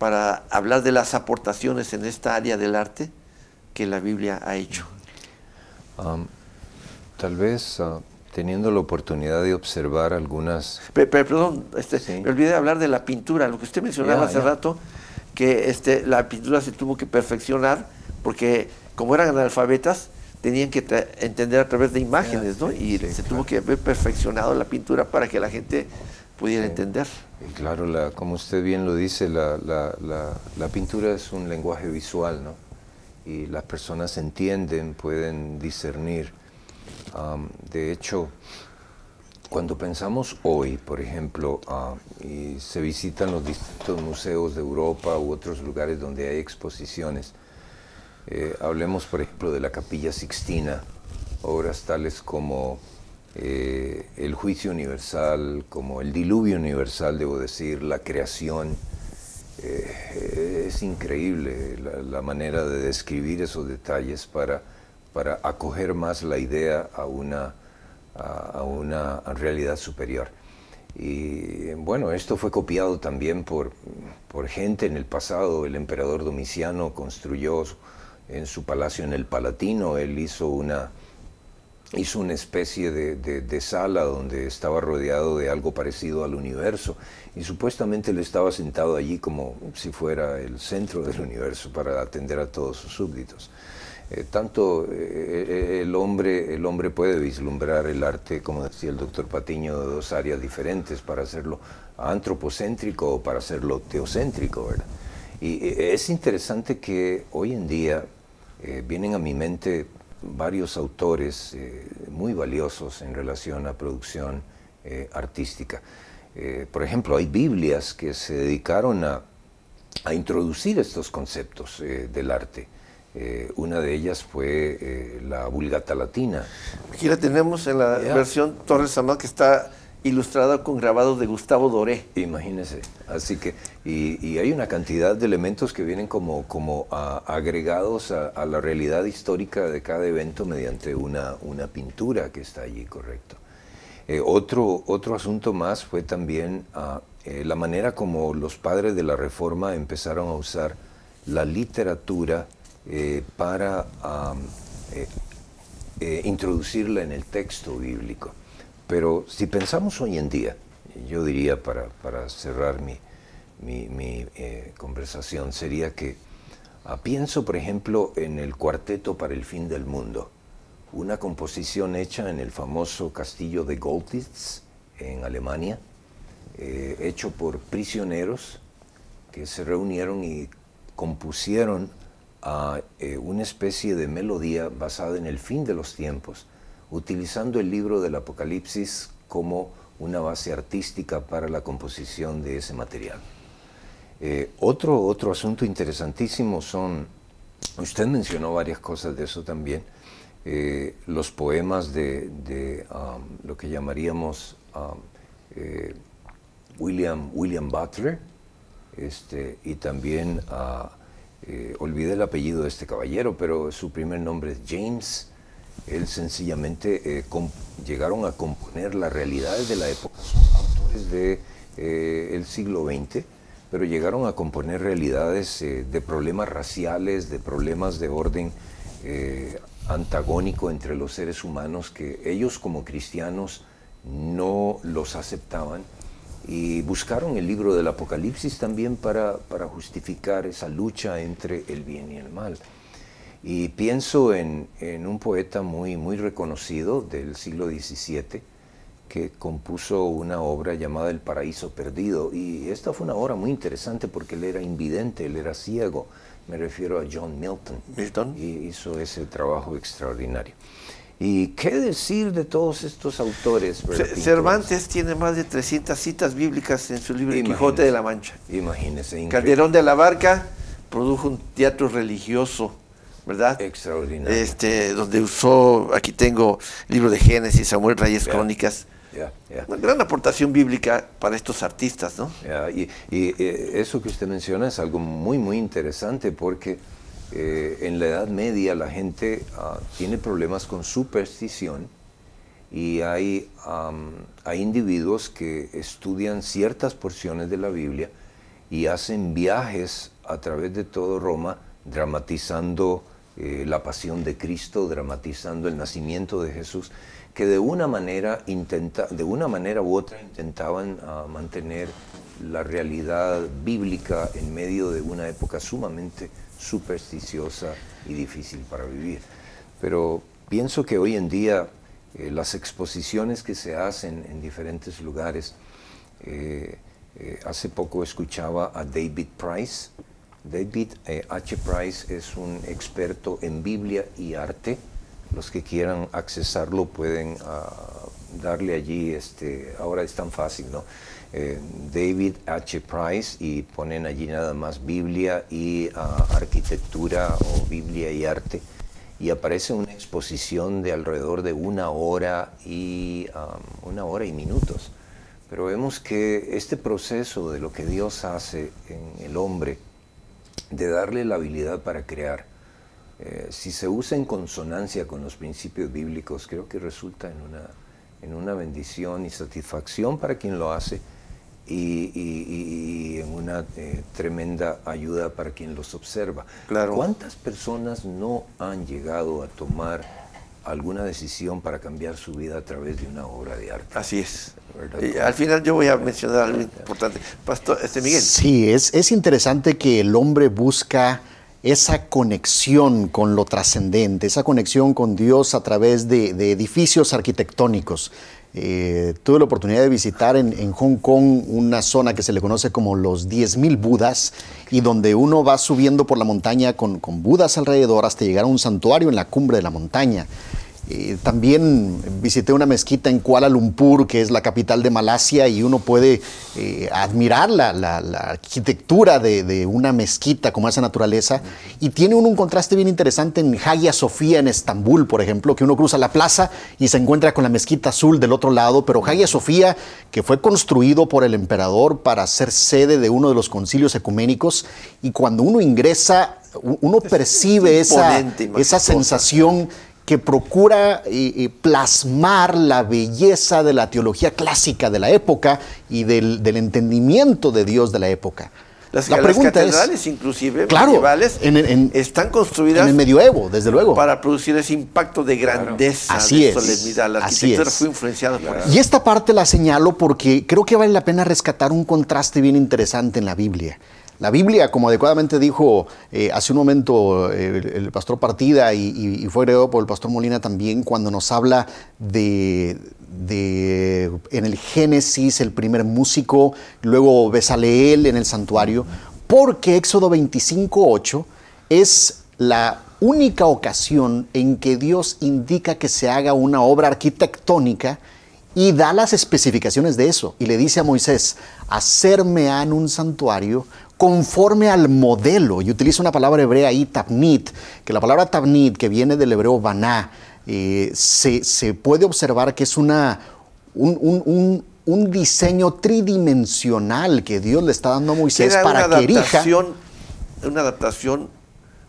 para hablar de las aportaciones en esta área del arte que la Biblia ha hecho.
Um, tal vez uh, teniendo la oportunidad de observar algunas...
perdón, este, me olvidé de hablar de la pintura, lo que usted mencionaba hace rato, que este, la pintura se tuvo que perfeccionar porque como eran analfabetas, tenían que entender a través de imágenes, ¿no? Y se tuvo que haber perfeccionado la pintura para que la gente pudiera entender.
claro, como usted bien lo dice, la, pintura es un lenguaje visual, ¿no? Y las personas entienden, pueden discernir. de hecho, cuando pensamos hoy, por ejemplo, ah, y se visitan los distintos museos de Europa u otros lugares donde hay exposiciones, eh, hablemos, por ejemplo, de la Capilla Sixtina, obras tales como eh, el juicio universal, como el diluvio universal, debo decir, la creación. Eh, es increíble la, manera de describir esos detalles para, acoger más la idea a una, realidad superior. Y bueno, esto fue copiado también por gente en el pasado. El emperador Domiciano construyó en su palacio en el Palatino, él hizo una, hizo una especie de, sala donde estaba rodeado de algo parecido al universo y supuestamente él estaba sentado allí como si fuera el centro del universo para atender a todos sus súbditos. Eh, tanto eh, eh, el, hombre, el hombre puede vislumbrar el arte, como decía el doctor Patiño, de dos áreas diferentes para hacerlo antropocéntrico o para hacerlo teocéntrico. ¿verdad? Y es interesante que hoy en día vienen a mi mente varios autores eh, muy valiosos en relación a producción eh, artística. Eh, por ejemplo, hay Biblias que se dedicaron a, introducir estos conceptos del arte. una de ellas fue la Vulgata Latina.
Aquí la tenemos en la versión
Torres que está ilustrada con grabados de Gustavo Doré. Imagínese. Así que, y, hay una cantidad de elementos que vienen como, como agregados a, la realidad histórica de cada evento mediante una, una pintura que está allí, correcto. Eh, otro, otro asunto más fue también ah, eh, la manera como los padres de la Reforma empezaron a usar la literatura eh, para ah, introducirla en el texto bíblico. Pero si pensamos hoy en día, yo diría para, cerrar mi, eh, conversación, sería que ah, pienso, por ejemplo, en el Cuarteto para el Fin del Mundo, una composición hecha en el famoso castillo de Goltitz en Alemania, eh, hecho por prisioneros que se reunieron y compusieron ah, eh, una especie de melodía basada en el fin de los tiempos utilizando el libro del Apocalipsis como una base artística para la composición de ese material. Eh, otro, asunto interesantísimo son, usted mencionó varias cosas de eso también, eh, los poemas de, um, lo que llamaríamos um, eh, William, William Butler, este, y también, ah, olvidé el apellido de este caballero, pero su primer nombre es James, él sencillamente eh, llegaron a componer las realidades de la época, son autores del eh, siglo XX, pero llegaron a componer realidades eh, de problemas raciales, de problemas de orden antagónico entre los seres humanos que ellos como cristianos no los aceptaban y buscaron el libro del Apocalipsis también para justificar esa lucha entre el bien y el mal. Y pienso en, un poeta muy, muy reconocido del siglo XVII que compuso una obra llamada El Paraíso Perdido. Y esta fue una obra muy interesante porque él era invidente, él era ciego. Me refiero a John Milton. Milton. Y hizo ese trabajo extraordinario. ¿Y qué decir de todos estos autores?
Cervantes tiene más de 300 citas bíblicas en su libro El Quijote de la Mancha. Imagínese. Calderón de la Barca produjo un teatro religioso ¿verdad? Extraordinario. Este, donde usó, aquí tengo el libro de Génesis, Samuel Reyes Crónicas. Una gran aportación bíblica para estos artistas, ¿no? Y, eh,
eso que usted menciona es algo muy, muy interesante porque eh, en la Edad Media la gente ah, tiene problemas con superstición y hay, hay individuos que estudian ciertas porciones de la Biblia y hacen viajes a través de todo Roma dramatizando eh, la pasión de Cristo, dramatizando el nacimiento de Jesús, que de una manera, de una manera u otra intentaban ah, mantener la realidad bíblica en medio de una época sumamente supersticiosa y difícil para vivir. Pero pienso que hoy en día eh, las exposiciones que se hacen en diferentes lugares, eh, hace poco escuchaba a David Price, David eh, H. Price es un experto en Biblia y arte. Los que quieran accesarlo pueden ah, darle allí, este, ahora es tan fácil, ¿no? Eh, David H. Price y ponen allí nada más Biblia y ah, arquitectura o Biblia y arte. Y aparece una exposición de alrededor de una hora y ah, una hora y minutos. Pero vemos que este proceso de lo que Dios hace en el hombre, de darle la habilidad para crear. Eh, si se usa en consonancia con los principios bíblicos, creo que resulta en una, en una bendición y satisfacción para quien lo hace y, en una eh, tremenda ayuda para quien los observa. ¿Cuántas personas no han llegado a tomar alguna decisión para cambiar su vida a través de una obra
de arte. Así es. al final yo voy a mencionar algo importante. Pastor este Miguel.
Sí, es, es interesante que el hombre busca esa conexión con lo trascendente, esa conexión con Dios a través de edificios arquitectónicos. Eh, tuve la oportunidad de visitar en, Hong Kong una zona que se le conoce como los 10.000 Budas y donde uno va subiendo por la montaña con Budas alrededor hasta llegar a un santuario en la cumbre de la montaña. Eh, también visité una mezquita en Kuala Lumpur, que es la capital de Malasia, y uno puede eh, admirar la, arquitectura de, una mezquita como esa naturaleza. Y tiene un contraste bien interesante en Hagia Sofía, en Estambul, por ejemplo, que uno cruza la plaza y se encuentra con la mezquita azul del otro lado. Pero Hagia Sofía, que fue construido por el emperador para ser sede de uno de los concilios ecuménicos, y cuando uno ingresa, uno percibe esa, esa sensación que procura plasmar la belleza de la teología clásica de la época y del, entendimiento de Dios de la época. Las, la catedrales,
inclusive, medievales,
están construidas en el medioevo,
desde luego, para producir ese impacto de grandeza, así de solemnidad. fue influenciada Y
esta parte la señalo porque creo que vale la pena rescatar un contraste bien interesante en la Biblia. La Biblia, como adecuadamente dijo eh, hace un momento eh, el, pastor Partida y, fue agregado por el pastor Molina también, cuando nos habla de, en el Génesis, el primer músico, luego Besaleel en el santuario, porque Éxodo 25.8 es la única ocasión en que Dios indica que se haga una obra arquitectónica y da las especificaciones de eso. Y le dice a Moisés, hacerme han un santuario conforme al modelo. Y utiliza una palabra hebrea ahí, tabnit, que la palabra tabnit, que viene del hebreo baná, eh, se, puede observar que es una, un, diseño tridimensional que Dios le está dando a Moisés para que adaptación, erija.
Una adaptación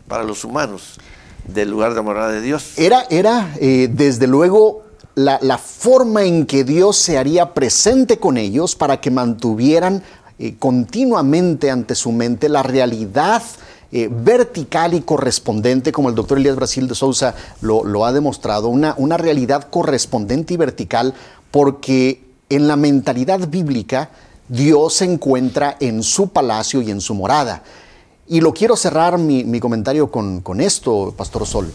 para los humanos del
lugar de morada de Dios. Era, era eh, desde luego, la, la forma en que Dios se haría presente con ellos para que mantuvieran eh, continuamente ante su mente la realidad eh, vertical y correspondente, como el doctor Elías Brasil de Sousa lo, ha demostrado, una, realidad correspondente y vertical, porque en la mentalidad bíblica Dios se encuentra en su palacio y en su morada. Y lo quiero cerrar mi, comentario con esto, Pastor Sol.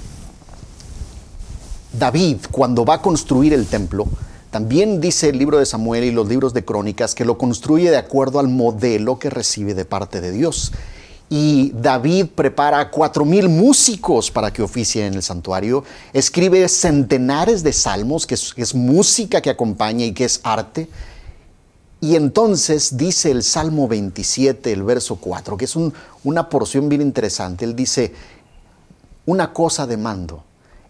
David, cuando va a construir el templo, también dice el libro de Samuel y los libros de Crónicas que lo construye de acuerdo al modelo que recibe de parte de Dios. Y David prepara cuatro mil músicos para que oficien en el santuario. Escribe centenares de salmos, que es, música que acompaña y que es arte. Y entonces dice el Salmo 27, el verso 4, que es una porción bien interesante. Él dice, una cosa mando,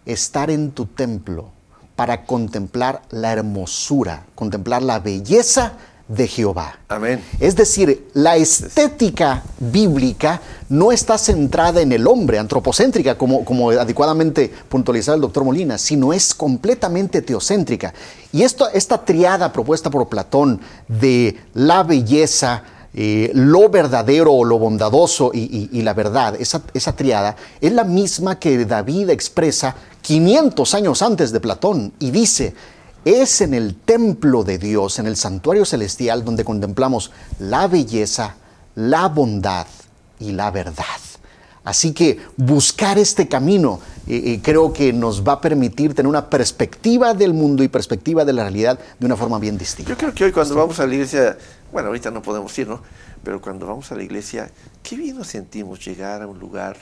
estar en tu templo para contemplar la hermosura, contemplar la belleza de Jehová. Amén. Es decir, la estética bíblica no está centrada en el hombre, antropocéntrica, como, como adecuadamente puntualizaba el doctor Molina, sino es completamente teocéntrica. Y esto, esta triada propuesta por Platón de la belleza, eh, lo verdadero o lo bondadoso y, la verdad, esa, esa, triada, es la misma que David expresa 500 años antes de Platón y dice, es en el templo de Dios, en el santuario celestial, donde contemplamos la belleza, la bondad y la verdad. Así que buscar este camino eh, eh, creo que nos va a permitir tener una perspectiva del mundo y perspectiva de la realidad de una forma bien distinta. Yo creo que hoy cuando vamos a
la iglesia, bueno, ahorita no podemos ir, ¿no? Pero cuando vamos a la iglesia, qué bien nos sentimos llegar a un lugar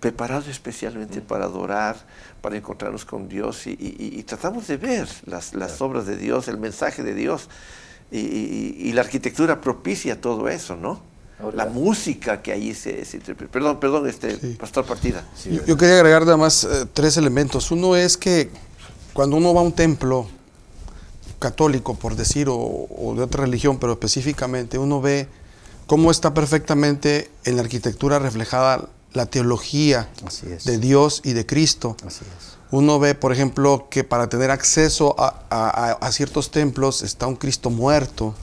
preparado especialmente mm. para adorar, para encontrarnos con Dios y, tratamos de ver las, obras de Dios, el mensaje de Dios y, y la arquitectura propicia todo eso, ¿no? la música que ahí se, interpreta. Perdón, perdón, este, Pastor Partida.
yo, quería agregar nada más eh, tres elementos. Uno es que cuando uno va a un templo católico, por decir, o, de otra religión, pero específicamente, uno ve cómo está perfectamente en la arquitectura reflejada la teología de Dios y de Cristo. Uno ve, por ejemplo, que para tener acceso a ciertos templos está un Cristo muerto,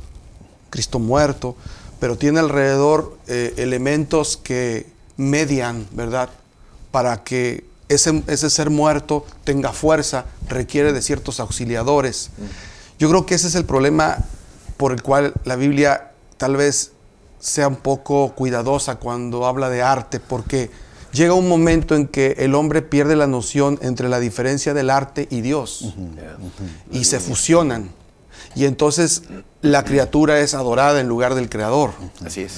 Cristo muerto, pero tiene alrededor eh, elementos que median, ¿verdad? Para que ese, ese, ser muerto tenga fuerza, requiere de ciertos auxiliadores. Mm. Yo creo que ese es el problema por el cual la Biblia tal vez sea un poco cuidadosa cuando habla de arte, porque llega un momento en que el hombre pierde la noción entre la diferencia del arte y Dios, y se fusionan. Y entonces la criatura es adorada en lugar del creador. Así es.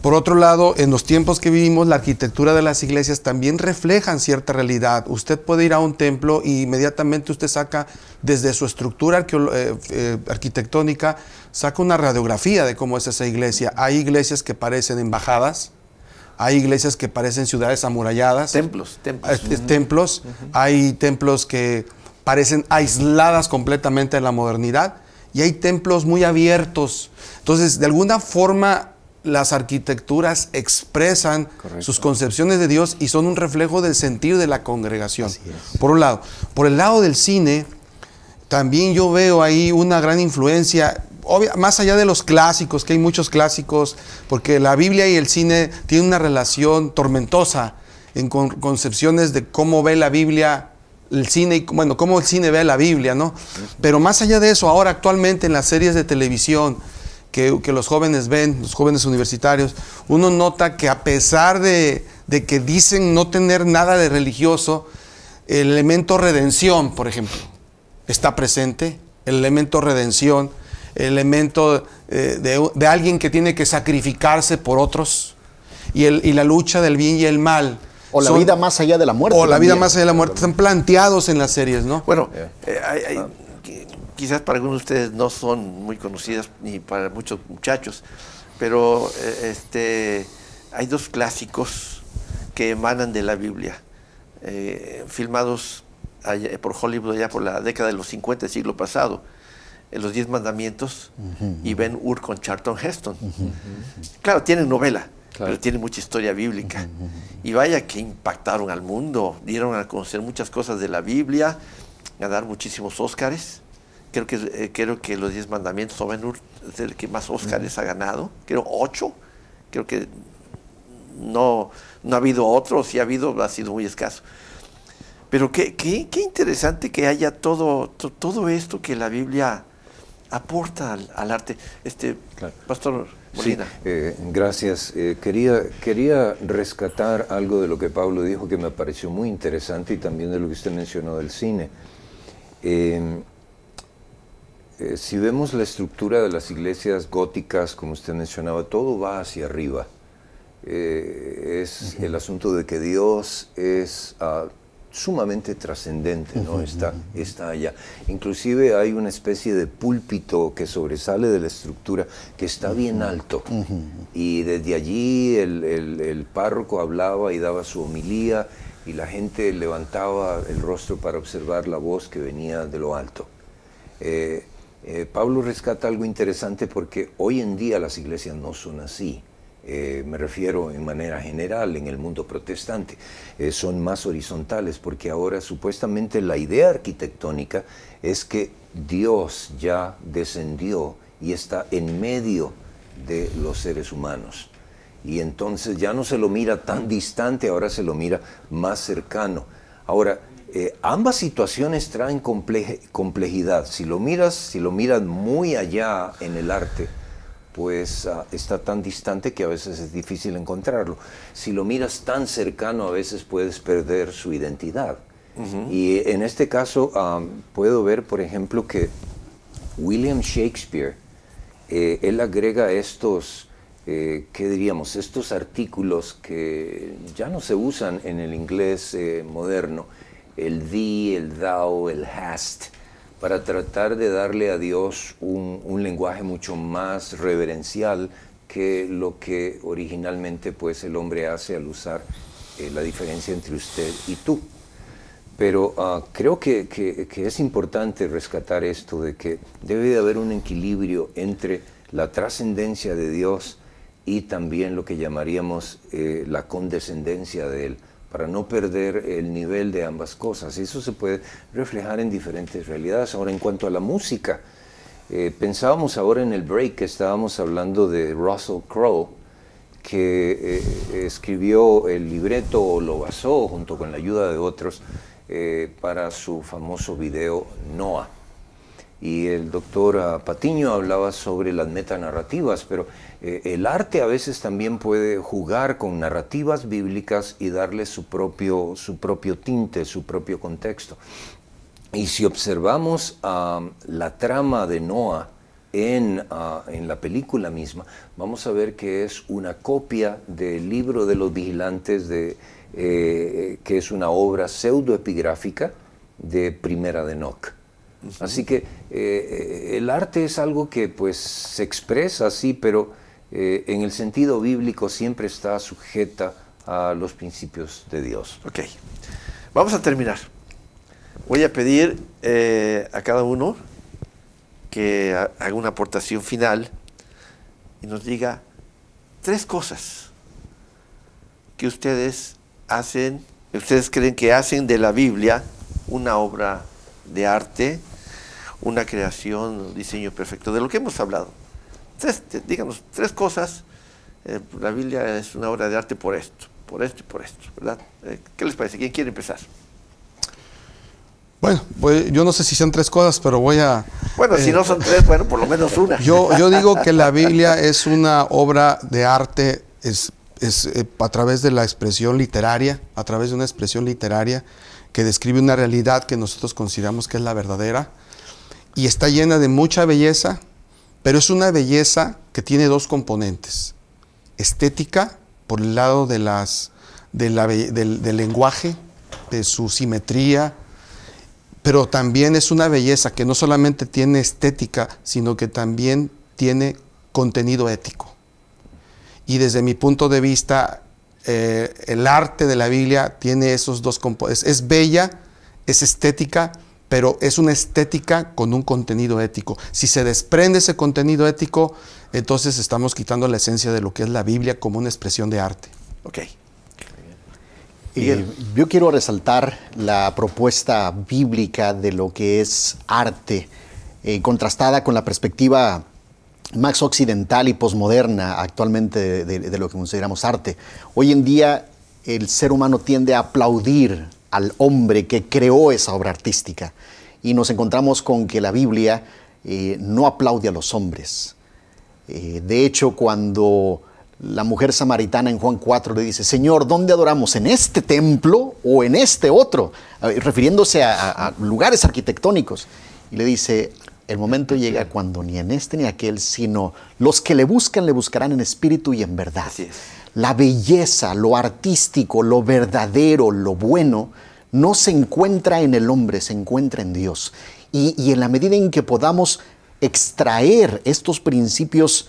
Por otro lado, en los tiempos que vivimos, la arquitectura de las iglesias también refleja cierta realidad. Usted puede ir a un templo y inmediatamente usted saca desde su estructura eh, eh, arquitectónica, saca una radiografía de cómo es esa iglesia. Hay iglesias que parecen embajadas, hay iglesias que parecen ciudades amuralladas. Templos, templos. templos. Hay templos que parecen aisladas completamente de la modernidad y hay templos muy abiertos. Entonces, de alguna forma, las arquitecturas expresan sus concepciones de Dios y son un reflejo del sentir de la congregación. Por un lado. Por el lado del cine, también yo veo ahí una gran influencia. más allá de los clásicos, que hay muchos clásicos, porque la Biblia y el cine tienen una relación tormentosa en concepciones de cómo ve la Biblia el cine, bueno, cómo el cine ve la Biblia, ¿no? Pero más allá de eso, ahora actualmente en las series de televisión que, los jóvenes ven, los jóvenes universitarios, uno nota que a pesar de, que dicen no tener nada de religioso, el elemento redención, por ejemplo, está presente, el elemento redención, el elemento eh, de, alguien que tiene que sacrificarse por otros, y, y la lucha del bien y el mal o la vida más allá de la muerte. O la vida más allá de la muerte. Están planteados en las series, ¿no? Bueno, eh. Eh, quizás para algunos
de ustedes no son muy conocidas ni para muchos muchachos, pero eh, este, hay dos clásicos que emanan de la Biblia, filmados por Hollywood allá por la década de los 50 del siglo pasado. los Diez Mandamientos y Ben Hur con Charlton Heston. Claro, tienen novela, pero tiene mucha historia bíblica. Y vaya que impactaron al mundo, dieron a conocer muchas cosas de la Biblia, Ganaron muchísimos Óscares. Creo que, eh, creo que los diez mandamientos, son es el que más Óscares ha ganado, creo ocho. creo que no, no ha habido otro, si ha habido, ha sido muy escaso. Pero qué, qué, qué interesante que haya todo, todo esto que la Biblia aporta al, arte. Este, Pastor. Sí,
eh, gracias. Eh, quería, quería rescatar algo de lo que Pablo dijo que me pareció muy interesante y también de lo que usted mencionó del cine. Eh, si vemos la estructura de las iglesias góticas, como usted mencionaba, todo va hacia arriba. es el asunto de que Dios es ah, sumamente trascendente, ¿no? Está, está allá. Inclusive hay una especie de púlpito que sobresale de la estructura que está bien alto. Y desde allí el, párroco hablaba y daba su homilía y la gente levantaba el rostro para observar la voz que venía de lo alto. Eh, eh, Pablo rescata algo interesante porque hoy en día las iglesias no son así. Eh, me refiero en manera general en el mundo protestante, eh, son más horizontales porque ahora supuestamente la idea arquitectónica es que Dios ya descendió y está en medio de los seres humanos. Y entonces ya no se lo mira tan distante, ahora se lo mira más cercano. Ahora, eh, ambas situaciones traen complejidad. Si lo miras, si lo miras muy allá en el arte, pues ah, está tan distante que a veces es difícil encontrarlo. Si lo miras tan cercano, a veces puedes perder su identidad. Y en este caso puedo ver, por ejemplo, que William Shakespeare, eh, él agrega estos, eh, ¿qué diríamos? Estos artículos que ya no se usan en el inglés eh, moderno. El thee, el thou, el hast para tratar de darle a Dios un, lenguaje mucho más reverencial que lo que originalmente pues el hombre hace al usar eh, la diferencia entre usted y tú. Pero ah, creo que, es importante rescatar esto de que debe de haber un equilibrio entre la trascendencia de Dios y también lo que llamaríamos eh, la condescendencia de Él para no perder el nivel de ambas cosas. Eso se puede reflejar en diferentes realidades. Ahora, en cuanto a la música, eh, pensábamos ahora en el break que estábamos hablando de Russell Crowe, que eh, escribió el libreto o lo basó junto con la ayuda de otros eh, para su famoso video Noah y el doctor ah, Patiño hablaba sobre las metanarrativas, pero eh, el arte a veces también puede jugar con narrativas bíblicas y darle su propio, su propio tinte, su propio contexto. Y si observamos ah, la trama de Noah ah, en, la película misma, vamos a ver que es una copia del libro de los vigilantes, de, eh, eh, que es una obra pseudoepigráfica de Primera de noé Así que eh, eh, el arte es algo que pues se expresa así, pero eh, en el sentido bíblico
siempre está sujeta a los principios de Dios. Ok, vamos a terminar. Voy a pedir a cada uno que haga una aportación final y nos diga tres cosas que ustedes hacen, ustedes creen que hacen de la Biblia una obra de arte una creación, un diseño perfecto, de lo que hemos hablado. Tres, díganos, tres cosas. Eh, la Biblia es una obra de arte por esto, por esto y por esto, ¿verdad? Eh, ¿Qué les parece? ¿Quién quiere empezar?
Bueno, pues, yo no sé si son tres cosas, pero voy a... Bueno, si eh, no
son tres, bueno, por lo menos una. Yo, yo digo que la
Biblia es una obra de arte es, es, a través de la expresión literaria, a través de una expresión literaria que describe una realidad que nosotros consideramos que es la verdadera, y está llena de mucha belleza, pero es una belleza que tiene dos componentes. Estética, por el lado de las, del, lenguaje, de su simetría, pero también es una belleza que no solamente tiene estética, sino que también tiene contenido ético. Y desde mi punto de vista, eh, el arte de la Biblia tiene esos dos componentes. Es bella, es estética, pero es una estética con un contenido ético. Si se desprende ese contenido ético, entonces estamos quitando la esencia de lo que es la Biblia como una expresión de arte.
Ok. Y yo quiero resaltar la propuesta bíblica de lo que es arte, eh, contrastada con la perspectiva más occidental y posmoderna actualmente de, lo que consideramos arte. Hoy en día el ser humano tiende a aplaudir al hombre que creó esa obra artística. Y nos encontramos con que la Biblia eh, no aplaude a los hombres. Eh, de hecho, cuando la mujer samaritana en Juan 4 le dice, Señor, ¿dónde adoramos? ¿En este templo o en este otro? Ah, refiriéndose a, lugares arquitectónicos. Y le dice, el momento llega cuando ni en este ni aquel, sino los que le buscan, le buscarán en espíritu y en verdad. La belleza, lo artístico, lo verdadero, lo bueno, no se encuentra en el hombre, se encuentra en Dios. Y, en la medida en que podamos extraer estos principios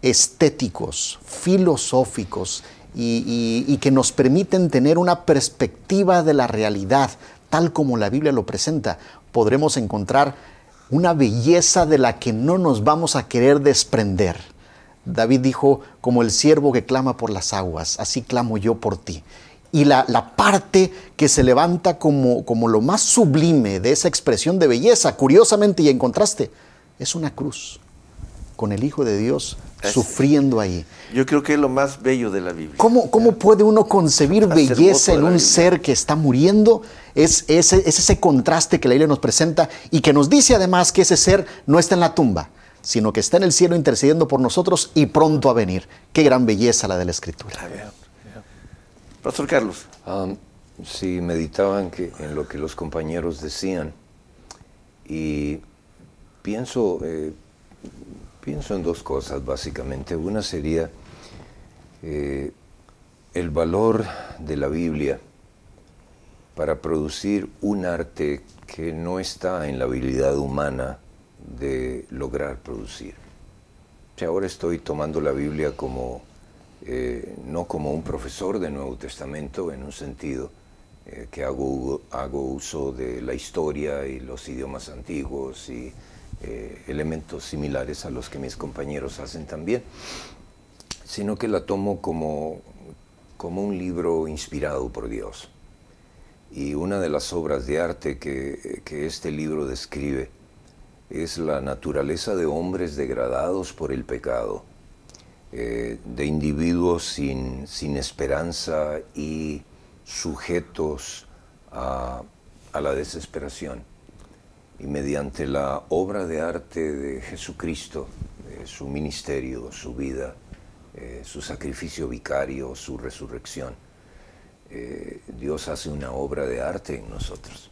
estéticos, filosóficos, y, y, que nos permiten tener una perspectiva de la realidad tal como la Biblia lo presenta, podremos encontrar una belleza de la que no nos vamos a querer desprender. David dijo, como el siervo que clama por las aguas, así clamo yo por ti y la, parte que se levanta como, como lo más sublime de esa expresión de belleza, curiosamente y en contraste, es una cruz con el Hijo de Dios sufriendo ahí.
Yo creo que es lo más bello de la Biblia.
¿Cómo, cómo puede uno concebir belleza en un ser que está muriendo? Es, ese contraste que la Biblia nos presenta y que nos dice además que ese ser no está en la tumba, sino que está en el cielo intercediendo por nosotros y pronto a venir. Qué gran belleza la de la Escritura.
Pastor Carlos. Ah,
sí,
meditaban en lo que los compañeros decían y pienso, eh, pienso en dos cosas básicamente. Una sería eh, el valor de la Biblia para producir un arte que no está en la habilidad humana de lograr producir. ahora estoy tomando la Biblia como eh, no como un profesor del Nuevo Testamento en un sentido eh, que hago, uso de la historia y los idiomas antiguos y eh, elementos similares a los que mis compañeros hacen también, sino que la tomo como, un libro inspirado por Dios. Y una de las obras de arte que este libro describe es la naturaleza de hombres degradados por el pecado eh, de individuos sin, esperanza y sujetos a, la desesperación. Y mediante la obra de arte de Jesucristo, eh, su ministerio, su vida, eh, su sacrificio vicario, su resurrección, Dios hace una obra de arte en nosotros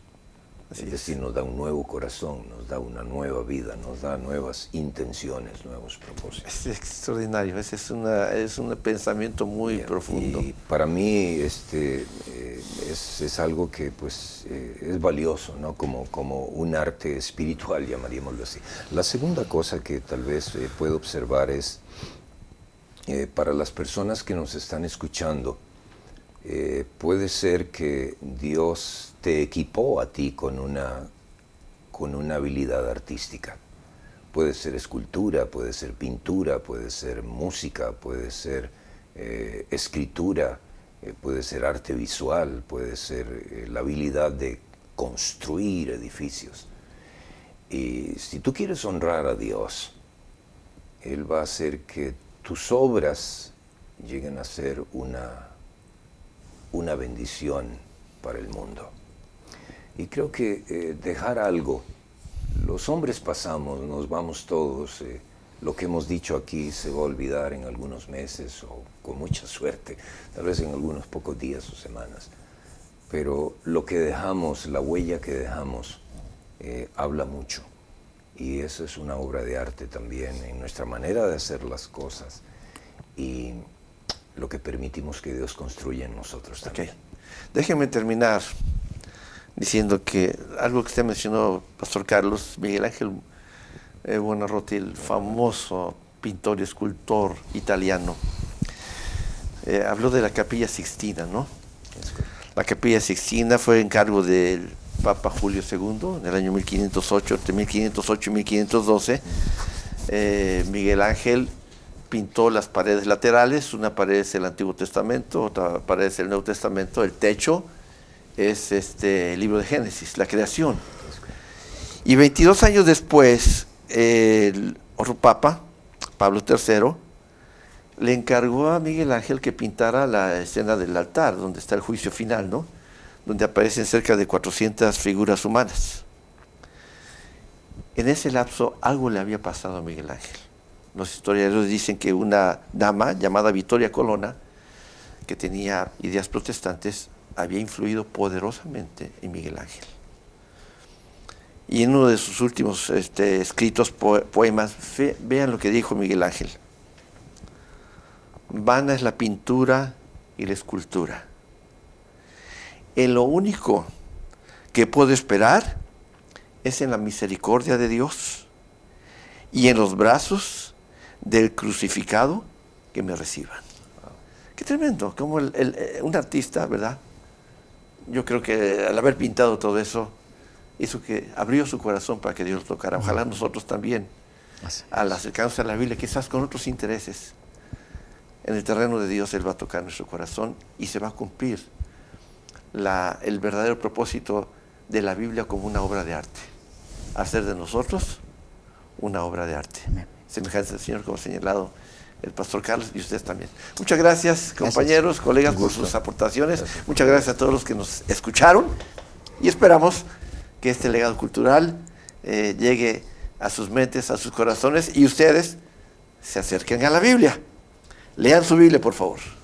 es decir, nos da un nuevo corazón, nos da una nueva vida, nos da nuevas intenciones, nuevos propósitos. Es
extraordinario, es, es, es un
pensamiento muy profundo. Y para mí este, eh, es, algo que pues, eh, es valioso, ¿no? como, como un arte espiritual, llamaríamoslo así. La segunda cosa que tal vez eh, puedo observar es, para las personas que nos están escuchando, puede ser que Dios te equipó a ti con una, con una habilidad artística. Puede ser escultura, puede ser pintura, puede ser música, puede ser eh, escritura, eh, puede ser arte visual, puede ser eh, la habilidad de construir edificios. Y si tú quieres honrar a Dios, Él va a hacer que tus obras lleguen a ser una, una bendición para el mundo. Y creo que eh, dejar algo, los hombres pasamos, nos vamos todos, eh, lo que hemos dicho aquí se va a olvidar en algunos meses o con mucha suerte, tal vez en algunos pocos días o semanas, pero lo que dejamos, la huella que dejamos, eh, habla mucho. Y eso es una obra de arte también, en nuestra manera de hacer las cosas y
lo que permitimos que Dios construya en nosotros también. Okay. Déjenme terminar diciendo que algo que usted mencionó, Pastor Carlos, Miguel Ángel eh, Buonarroti, el famoso pintor y escultor italiano, eh, habló de la Capilla Sixtina, ¿no? La Capilla Sixtina fue encargo del Papa Julio II en el año 1508, entre 1508 y 1512. Eh, Miguel Ángel pintó las paredes laterales, una pared es el Antiguo Testamento, otra pared es el Nuevo Testamento, el techo, es este el libro de Génesis, la creación. Y 22 años después, el otro papa, Pablo III, le encargó a Miguel Ángel que pintara la escena del altar, donde está el juicio final, ¿no? Donde aparecen cerca de 400 figuras humanas. En ese lapso algo le había pasado a Miguel Ángel. Los historiadores dicen que una dama llamada Victoria Colonna, que tenía ideas protestantes, había influido poderosamente en Miguel Ángel. Y en uno de sus últimos este, escritos, poemas, vean lo que dijo Miguel Ángel. Vana es la pintura y la escultura. En lo único que puedo esperar es en la misericordia de Dios y en los brazos del crucificado que me reciban. Qué tremendo, como eh, un artista, ¿verdad? yo creo que al haber pintado todo eso, hizo que abrió su corazón para que Dios lo tocara. Ojalá nosotros también, al acercarnos a la Biblia, quizás con otros intereses, en el terreno de Dios Él va a tocar nuestro corazón y se va a cumplir el verdadero propósito de la Biblia como una obra de arte. Hacer de nosotros una obra de arte. Semejanza del Señor, como señalado el pastor Carlos y ustedes también. Muchas gracias, compañeros, colegas, por sus aportaciones. Muchas gracias a todos los que nos escucharon y esperamos que este legado cultural eh, llegue a sus mentes, a sus corazones y ustedes se acerquen a la Biblia. Lean su Biblia,
por favor.